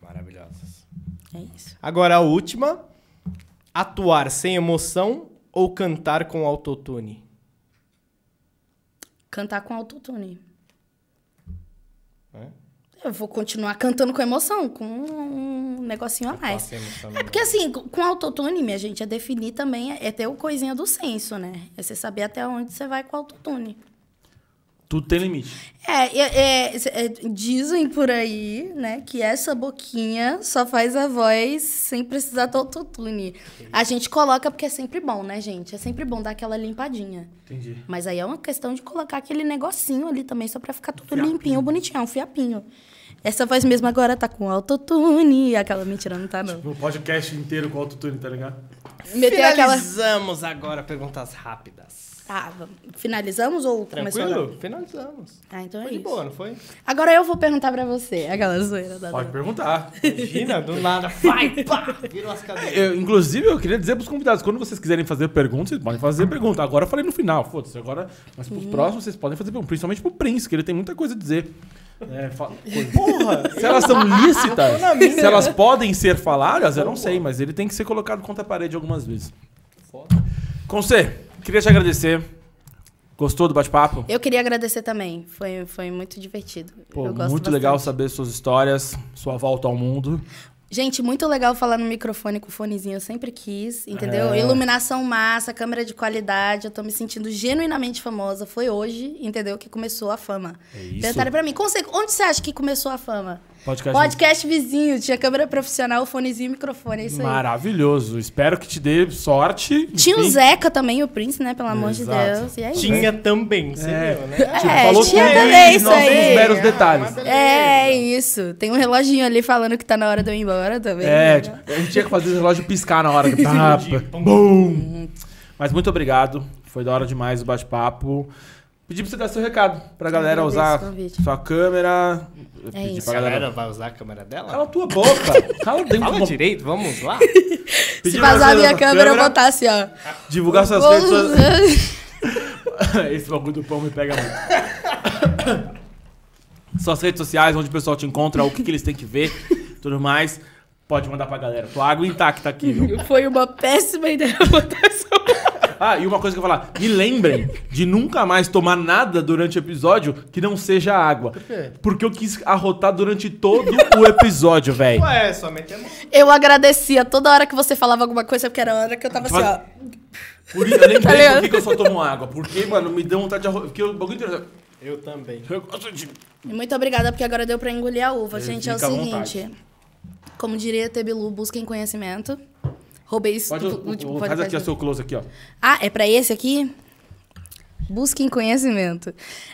Maravilhosas. É isso. Agora a última. Atuar sem emoção ou cantar com autotune? Cantar com autotune eu vou continuar cantando com emoção, com um negocinho a mais. É porque assim, com autotune, minha gente, é definir também, é, é ter o coisinha do senso, né? É você saber até onde você vai com autotune. Tudo tem limite. É, é, é, é, dizem por aí, né, que essa boquinha só faz a voz sem precisar do autotune. A gente coloca porque é sempre bom, né, gente? É sempre bom dar aquela limpadinha. Entendi. Mas aí é uma questão de colocar aquele negocinho ali também, só pra ficar tudo fiapinho. limpinho, bonitinho, é um fiapinho. Essa voz mesmo agora tá com autotune. Aquela mentira não tá, não. Tipo, um podcast inteiro com autotune, tá ligado? aquela- Finalizamos agora perguntas rápidas. Ah, finalizamos ou começou? Tranquilo? Finalizamos. Ah, então é Foi de boa, não foi? Agora eu vou perguntar pra você. Aquela zoeira da Pode perguntar. Imagina, do nada. Vai, pá! Virou as cadeiras. Eu, inclusive, eu queria dizer pros convidados, quando vocês quiserem fazer perguntas, vocês podem fazer pergunta. Agora eu falei no final, foda-se. Agora, mas pros próximos, vocês podem fazer pergunta. Principalmente pro Prince, que ele tem muita coisa a dizer. É, porra, se elas são lícitas, se elas podem ser faladas, eu não sei, mas ele tem que ser colocado contra a parede algumas vezes. Conce, queria te agradecer. Gostou do bate-papo? Eu queria agradecer também. Foi, foi muito divertido. Pô, muito bastante. legal saber suas histórias, sua volta ao mundo. Gente, muito legal falar no microfone com o fonezinho, eu sempre quis, entendeu? É. Iluminação massa, câmera de qualidade, eu tô me sentindo genuinamente famosa. Foi hoje, entendeu, que começou a fama. É isso. Perguntaram pra mim, onde você acha que começou a fama? Podcast, Podcast vizinho. Tinha câmera profissional, fonezinho e microfone. É isso Maravilhoso. Aí. Espero que te dê sorte. Tinha enfim. o Zeca também, o Prince, né? Pelo amor Exato. de Deus. E aí, é tinha também, você é. viu, né? É, tipo, falou tinha que também isso aí. Não os detalhes. Ah, é, isso. Tem um reloginho ali falando que tá na hora de eu ir embora também. É, né? a gente tinha que fazer o relógio piscar na hora. Que... Tapa, bum. Mas muito obrigado. Foi da hora demais o bate-papo. Pedir pra você dar seu recado. Pra galera usar sua câmera. É isso. Pra galera... galera vai usar a câmera dela? Cala a tua boca. Cala dentro Fala direito, vamos lá. Se vazar a minha câmera, eu botar assim, ó. Divulgar suas redes sociais. Esse bagulho do pão me pega muito. suas redes sociais, onde o pessoal te encontra, o que, que eles têm que ver, tudo mais. Pode mandar pra galera. Tua água intacta aqui, viu? Foi uma péssima ideia botar essa Ah, e uma coisa que eu vou falar. Me lembrem de nunca mais tomar nada durante o episódio que não seja água. Por quê? Porque eu quis arrotar durante todo o episódio, velho. Ué, é, só metemos. É eu agradecia toda hora que você falava alguma coisa, porque era a hora que eu tava assim, ó. Por isso, eu lembrei tá por que eu só tomo água. Porque, mano, me deu vontade de arrotar. Porque o bagulho inteiro... Eu também. Eu gosto de... Muito obrigada, porque agora deu pra engolir a uva, gente. É o seguinte. vontade. Como diria Tebilu, busquem conhecimento. Roubei isso pode, Faz aqui o seu close aqui, ó. Ah, é pra esse aqui? Busquem conhecimento.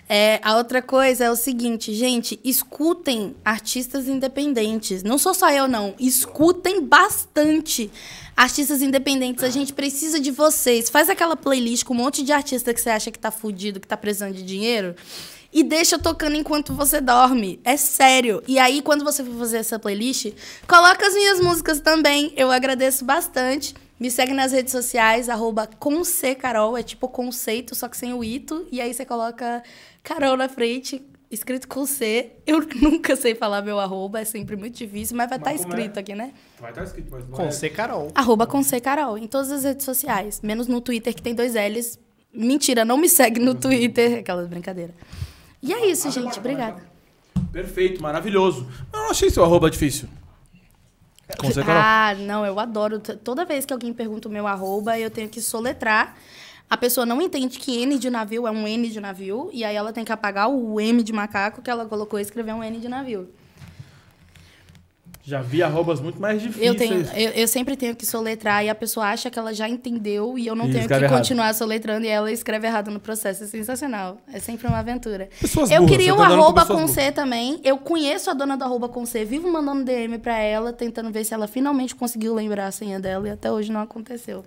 É, a outra coisa é o seguinte, gente, escutem artistas independentes. Não sou só eu, não. Escutem bastante artistas independentes. A gente precisa de vocês. Faz aquela playlist com um monte de artista que você acha que tá fudido, que tá precisando de dinheiro e deixa tocando enquanto você dorme. É sério. E aí, quando você for fazer essa playlist, coloca as minhas músicas também. Eu agradeço bastante. Me segue nas redes sociais, arroba Carol, é tipo conceito, só que sem o ito. E aí você coloca Carol na frente, escrito com C. Eu nunca sei falar meu arroba, é sempre muito difícil, mas vai estar tá é? escrito é? aqui, né? Vai estar tá escrito, mas não Com é. C Carol. Arroba com C Carol, em todas as redes sociais. Menos no Twitter, que tem dois L's. Mentira, não me segue no Twitter. Aquelas brincadeiras. E é isso, gente. Obrigada. Perfeito, maravilhoso. Eu não achei seu arroba difícil. Com você, Carol? Ah, não, eu adoro. Toda vez que alguém pergunta o meu arroba, eu tenho que soletrar. A pessoa não entende que N de navio é um N de navio, e aí ela tem que apagar o M de macaco que ela colocou e escrever um N de navio. Já vi arrobas muito mais difíceis. Eu, tenho, eu, eu, sempre tenho que soletrar e a pessoa acha que ela já entendeu e eu não e tenho que errado. continuar soletrando e ela escreve errado no processo. É sensacional. É sempre uma aventura. Pessoas eu burras, queria um tá arroba com C também. Eu conheço a dona do arroba com C, vivo mandando DM para ela, tentando ver se ela finalmente conseguiu lembrar a senha dela e até hoje não aconteceu.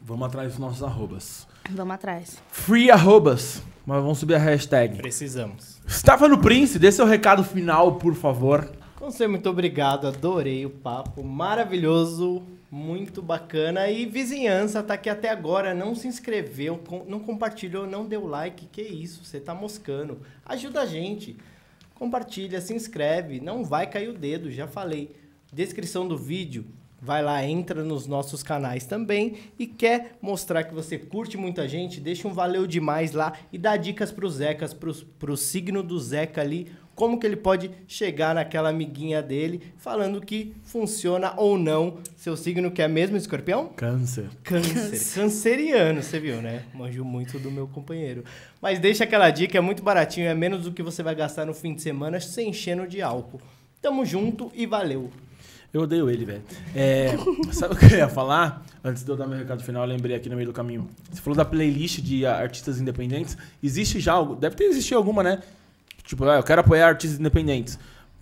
Vamos atrás dos nossos arrobas. Vamos atrás. Free arrobas. Mas vamos subir a hashtag. Precisamos. Stefano Prince, dê seu recado final, por favor. Conselho, então, muito obrigado. Adorei o papo. Maravilhoso, muito bacana. E vizinhança, tá aqui até agora, não se inscreveu, não compartilhou, não deu like. Que isso, você tá moscando. Ajuda a gente. Compartilha, se inscreve, não vai cair o dedo, já falei. Descrição do vídeo vai lá, entra nos nossos canais também e quer mostrar que você curte muita gente, deixa um valeu demais lá e dá dicas para os Zecas, para o signo do Zeca ali, como que ele pode chegar naquela amiguinha dele, falando que funciona ou não seu signo, que é mesmo escorpião? Câncer. Câncer. Câncer. Canceriano, você viu, né? Manjo muito do meu companheiro. Mas deixa aquela dica, é muito baratinho, é menos do que você vai gastar no fim de semana se enchendo de álcool. Tamo junto e valeu! Eu odeio ele, velho. É, sabe o que eu ia falar? Antes de eu dar meu recado final, eu lembrei aqui no meio do caminho. Você falou da playlist de artistas independentes. Existe já algo? Deve ter existido alguma, né? Tipo, ah, eu quero apoiar artistas independentes.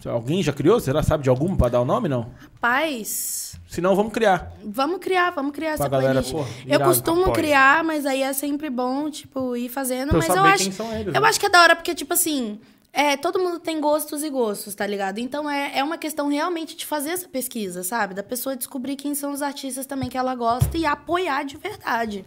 Alguém já criou? Será sabe de alguma para dar o nome, não? Rapaz. Se não, vamos criar. Vamos criar, vamos criar essa galera, playlist. Porra, eu costumo apoia. criar, mas aí é sempre bom, tipo, ir fazendo. Pra mas eu acho. Eu né? acho que é da hora, porque, tipo assim, é, todo mundo tem gostos e gostos, tá ligado? Então é, é uma questão realmente de fazer essa pesquisa, sabe? Da pessoa descobrir quem são os artistas também que ela gosta e apoiar de verdade.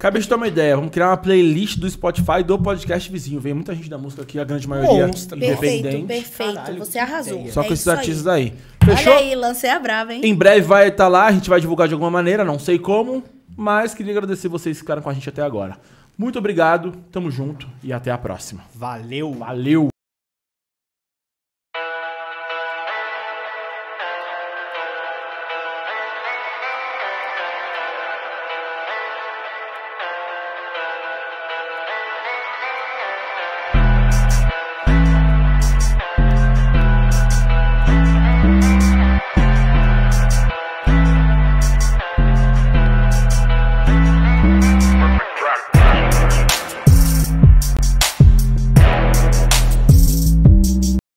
a de ter uma ideia. Vamos criar uma playlist do Spotify do podcast vizinho. Vem muita gente da música aqui, a grande maioria Monstro. independente. Perfeito, perfeito. Caralho, Você arrasou. Só é com esses artistas aí. aí. Fechou? Olha aí, lancei a brava, hein? Em breve vai estar tá lá, a gente vai divulgar de alguma maneira, não sei como. Mas queria agradecer vocês que ficaram com a gente até agora. Muito obrigado, tamo junto e até a próxima. Valeu! Valeu!